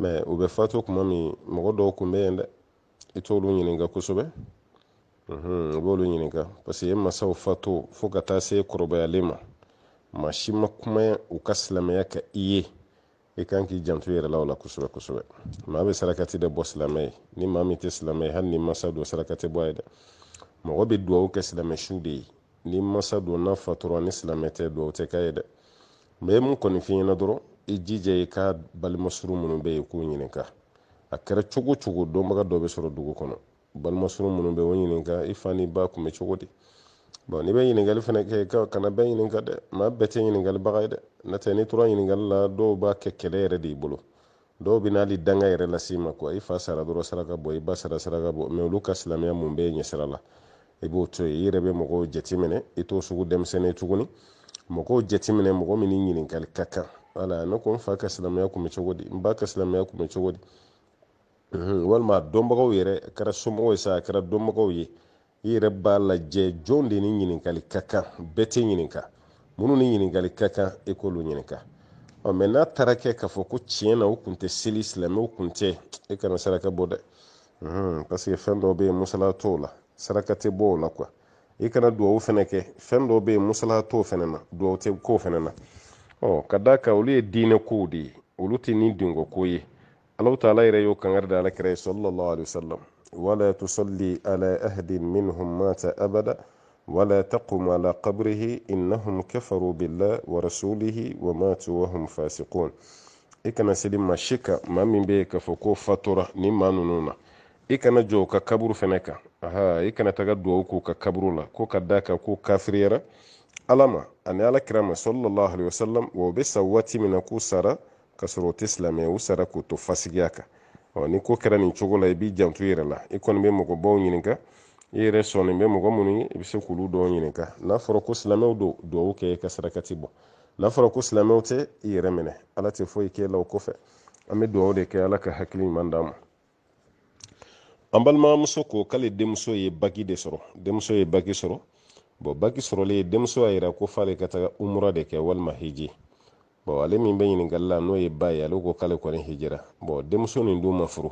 mɛ u bɛ fatu kuma min mɔgɔ dɔw kun bɛ yen dɛ i t'olu ɲininka kosɛbɛ u b'olu ɲininka paseke ye masaw fatu fo ka taa se kɔrɔbayalen ma maa si ma kuma u ka silamɛya ka i ye i kan k'i janto yɛrɛ la o la kosɛbɛ kosɛbɛ maa bɛ sarakati de bɔ silamɛ ye ni maa min tɛ silamɛ ye hali ni masa don saraka bɔ a ye dɛ mɔgɔ bɛ duwawu kɛ silamɛ su de ye ni masa don n'a fatura ni silamɛ tɛ duwawu tɛ k'a ye dɛ mɛ ye mun kɔni f'i ɲɛna dɔrɔn i jija i ka balimasuru minnu bɛ yen k'u ɲininka a kɛra cogo cogo dɔnbaga dɔ bɛ sɔrɔ dugu kɔnɔ balimasuru minnu bɛ o ɲininka i fa n'i ba kun bɛ cogo di bon n'i bɛ ɲininkali fɛnɛ kɛ ka kana bɛɛ ɲininka dɛ maa bɛɛ tɛ ɲininkalibaga ye dɛ n'o tɛ n'i tora ɲininkali la dɔw b'a kɛ kɛlɛ yɛrɛ de y'i bolo dɔw bɛ n'ali danga yɛrɛ las'i ma kuwa i fa sara dɔrɔn saraka bɔ i ba sara saraka bɔ mɛ olu ka silamɛya mun bɛ ɲɛsira la i b'o to yen i yɛrɛ bɛ mɔgɔw jateminɛ i t'o sugu denmisɛnnin tuguni mɔgɔw jateminɛ mɔgɔ min ni ka kan wala ne ko n fa ka silamɛya kun cogo di n ba ka silamɛya kun cogo di walima dɔnbagaw yɛrɛ kɛra somɔgɔw ye sa a kɛra dɔnbagaw ye i yɛrɛ b'a lajɛ jɔn de ni ɲininkali ka kan bɛɛ tɛ ɲininka minnu ni ɲininkali ka kan i k'olu ɲininka ɔ mɛ n'a taara kɛ k'a fɔ ko tiɲɛ na u tun tɛ seli silamɛw tun tɛ e kana saraka bɔ dɛ paseke fɛn dɔw bɛ yen musala t'o la saraka tɛ bɔ o la kuwa i kana duwawu fɛnɛ kɛ fɛn dɔw bɛ yen musala t'o fɛnɛ na duwawu tɛ k'o fɛnɛ na ɔ oh, ka d'a kan olu ye diinɛ kow de ye olu tɛ ni dinko ko ye alahu taala yɛrɛ y'o kangari da alakira ye sɔlɔlɔ alayhi wa sallam ولا تصلي على أحد منهم مات أبدا ولا تقم على قبره إنهم كفروا بالله ورسوله وماتوا وهم فاسقون i kana seli ma si kan maa min bɛ k'a fɔ ko fatura ni maa ninnu na i kana jɔ u ka kaburu fɛnɛ kan aha i kana taga duwawu k'u ka kaburu la ko ka da kan ko kafiriyara ala ma ani alakira ma ni ko kɛra nin cogo la i b'i janto i yɛrɛ la i kɔni bɛ mɔgɔ baw ɲininka i yɛrɛ sɔnnen bɛ mɔgɔ minnu ye i bɛ se k'olu dɔw ɲininka n'a fɔra ko silamɛw don duwawu kɛ i ka sarakati bɔ n'a fɔra ko silamɛw tɛ i yɛrɛ minɛ ala tɛ foyi kɛ i la o kɔfɛ an bɛ duwawu de kɛ ala ka hakili ɲuman d'an ma an balimamuso ko k'ale denmuso ye baki de sɔrɔ denmuso ye baki sɔrɔ bɔn baki sɔrɔlen denmuso y'a yira ko f'ale ka taga umura de kɛ walima hiji bɔn ale min bɛ ɲininkali la n'o ye ba ye ale ko k'ale kɔni hijira bɔn denmuso nin dun ma furu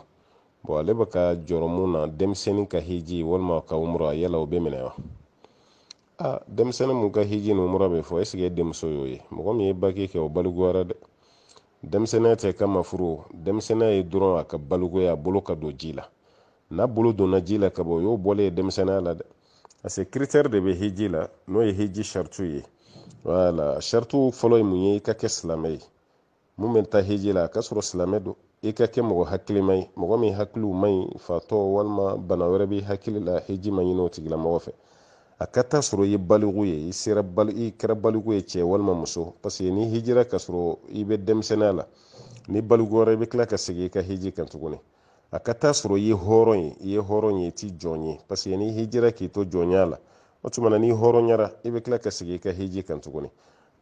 bɔn ale bɛ ka jɔrɔ na denmisɛnnin ka hiji walima ka umura yala o bɛ minɛ wa a denmisɛnnin mun ka hiji ni umura bɛ fɔ ɛsike e denmuso y'o ye mɔgɔ min ye baki kɛ o balikuwara dɛ denmisɛnninya tɛ kama furu denmisɛnninya ye dɔrɔn a ka balikuya a bolo ka don ji la n'a bolo donna ji la ka bɔ o y'o bɔlen ye denmisɛnninya la dɛ parce que kiritɛri de bɛ hiji la n'o ye hiji saritiw ye wala saritu fɔlɔ ye mun ye i ka kɛ silamɛ ye mun bɛ taa hiji la ka sɔrɔ silamɛ don i ka kɛ mɔgɔ hakilima ye mɔgɔ min hakiliw man ɲi fatɔ walima bana wɛrɛ b'i hakili la hiji ma ɲini o tigilamɔgɔ fɛ a ka taa sɔrɔ i ye baliku ye i sera bali i kɛra baliku ye cɛ walima muso paseke ni hijira ka sɔrɔ i bɛ denmisɛnninya la ni baliku wɛrɛ i bɛ tila ka segin i ka hiji kan tuguni a ka taa sɔrɔ i ye hɔrɔn ye i ye hɔrɔn ye i ti jɔn ye paseke ni hijira k'i to jɔnya la o tuma n'i hɔrɔnyara i be kila ka sigi i ka hiji kan tuguni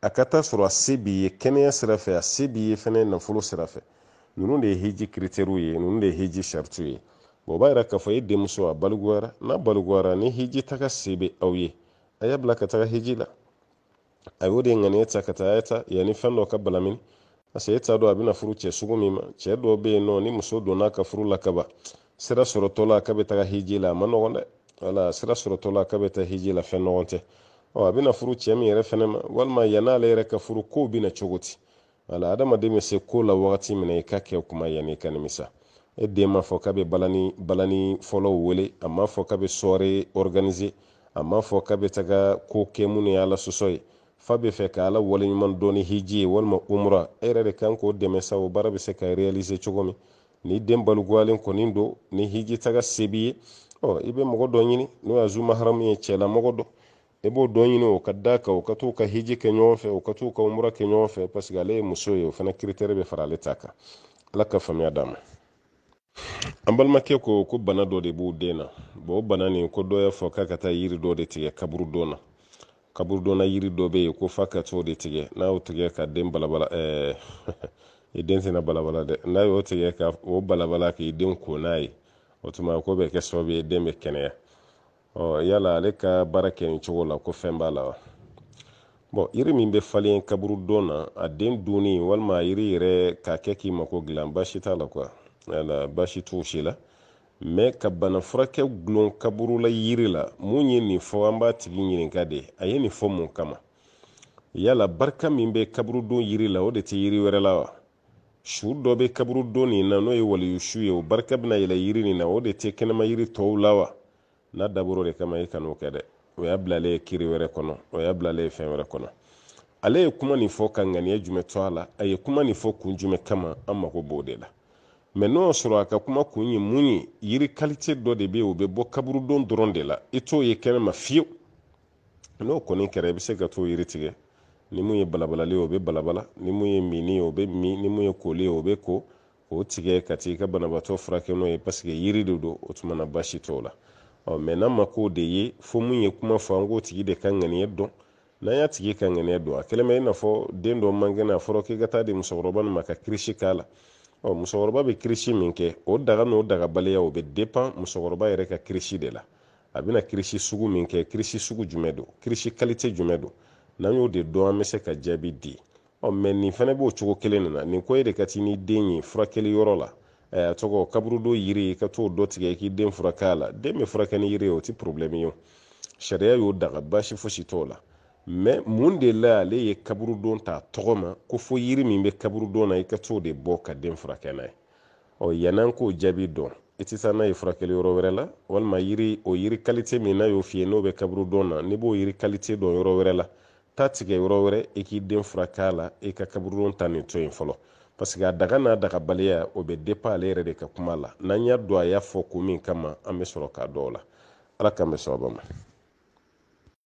a ka taa sɔrɔ a se b'i ye kɛnɛya sira fɛ a se b'i ye fɛnɛ nafolo sira fɛ ninnu de ye hiji kiritɛriw ye ninnu de ye hiji saritiw ye o b'a yira k'a fɔ e denmuso a balikuwara n'a balikuwara ni hiji taga se bɛ aw ye a y'a bila ka taga hiji la a y'o de ŋaniya ta ka taa ta yanni fɛn dɔ ka balamini parce que e t'a dɔn a bɛna furu cɛ sugu min ma cɛ dɔw bɛ yen nɔ ni muso donna a ka furu la kaban sira sɔrɔtɔla k'a bɛ taga hiji la a ma nɔgɔn dɛ wala sira sɔrɔtɔla k'a bɛ taa hiji la fɛn nɔgɔn tɛ a bɛna furu cɛ min yɛrɛ fɛnɛ ma walima yann'ale yɛrɛ ka furu kow bɛna cogo di wala adamaden bɛ se ko la wagati min na i ka kɛ kuma yanni i ka nimisa e den m'a fɔ k'a bɛ balani balani fɔlɔw wele a m'a fɔ k'a bɛ sɔɔre ɔriganize a m'a fɔ k'a bɛ taga ko kɛ minnu ye ala sɔsɔ ye fa bɛ fɛ ka ala waleɲuman dɔni hiji ye walima umura e yɛrɛ de kan k'o dɛmɛ sa o baara bɛ se ka realize cogo min ni den baluguyalen kɔni don ni hiji taga se b'i ye ɔ i bɛ mɔgɔ dɔ ɲini n'o y'a zumaharamu ye cɛla mɔgɔ dɔ i b'o dɔ ɲini o ka da kan o ka t'u ka hiji kɛ ɲɔgɔn fɛ o ka t'u ka umura kɛ ɲɔgɔn fɛ parce que ale ye muso ye o fana kiritɛri bɛ fara ale ta kan ala ka faamuya d'a ma an balimakɛ ko ko bana dɔ de b'u den na bon o bana nin ko dɔ y'a fɔ k'a ka taa yiri dɔ de tigɛ kaburu kaburudon na kaburu na yiri dɔ bɛ yen ko fa ka t'o de tigɛ n'a y'o tigɛ ka den balabala ɛɛ <laughs> i den tɛna balabala dɛ n'a y'o tigɛ ka o balabala k'i den ko n'a ye o tuma ko bɛ kɛ sababu ye den bɛ kɛnɛya ɔ yala ale ka baara kɛ nin cogo la ko fɛn b'a la wa bɔn yiri min bɛ falen kaburu don na a den dunni walima a yiri yɛrɛ k'a kɛ k'i mako dilan baasi t'a la kuwa wala baasi t'o si la mɛ ka bana furakɛ gulon kaburula yiri la mun ye nin fɔ an b'a tigi ɲininka de a ye nin fɔ mun kama yala barika min bɛ kaburu don yiri la o de tɛ yiri wɛrɛ la wa su dɔ be kaburu don nin na n'o ye waliyu su ye o barika bɛna yɛlɛ yiri nin na o de tɛ kɛnɛma yiri tɔw la wa n'a dabɔra de kama i kan'o kɛ dɛ o y'a bilalen ye kiri wɛrɛ kɔnɔ o y'a bilalen ye fɛn wɛrɛ kɔnɔ ale ye kuma nin fɔ ka ŋaniya jumɛn to a la a ye kuma nin fɔ kun jumɛn kama an mago b'o de la mɛ n'o sɔrɔ a ka kuma kun ye mun ye yiri kalite dɔ de bɛ yen o bɛ bɔ kaburudon dɔrɔn de la i t'o ye kɛnɛma fiyewu n'o kɔni kɛra i bɛ se ka t'o yiri tigɛ ni mun ye balabalalen ye o bɛ balabala ni mun ye minni ye o bɛ min ni mun ye koli o bɛ ko k'o tigɛ ka t'i ka banabaatɔ furakɛ n'o ye paseke yiri de don o tuma na baasi la ɔ n'an ma k'o de ye fo mun ye kuma fɔ an k'o tigi de ka ŋaniya dɔn n'an y'a tigi ka ŋaniya dɔn a kɛlen bɛ i n'a fɔ den dɔ man kɛnɛ a fɔra k'i ka taa di musokɔrɔba ma ka kirisi k'a la ɔ musokɔrɔba bɛ kirisi min kɛ o daga n'o dagabaliya o bɛ musokɔrɔba yɛrɛ ka kirisi de la a bɛna kirisi sugu min kɛ kirisi sugu jumɛn don kirisi jumɛn don n'an y'o de dɔn an bɛ se ka jaabi di ɔ mɛ nin fana b'o cogo kelen na nin ko e de ka ti ni den ye furakɛli yɔrɔ la a tɔgɔ kaburudon yiri i ka t'o dɔ tigɛ i k'i den furakɛ a la den bɛ furakɛ ni yiri ye o ti porobilɛmu ye o sariya y'o daga baasi fosi t'o la mɛ mun de la ale ye kaburudon t'a tɔgɔ ma ko fo yiri min bɛ kaburudon na i ka t'o de bɔ ka den furakɛ n'a ye ɔ yann'an k'o jaabi dɔn i tɛ taa n'a ye furakɛli yɔrɔ wɛrɛ la walima yiri o yiri min n'a y'o f'i n'o bɛ kaburudon na n'i b'o yiri dɔn yɔrɔ wɛrɛ la ta tigɛ yɔrɔ wɛrɛ i e k'i den furakɛ la i e ka kaburudon ta nin to yen fɔlɔ paseke a daga n'a dagabaliya o bɛ depa ale yɛrɛ de ka kuma la n'an y'a don a y'a fɔ ko min kama an be sɔrɔ k'a dɔw la ala k'an bɛ sababa ma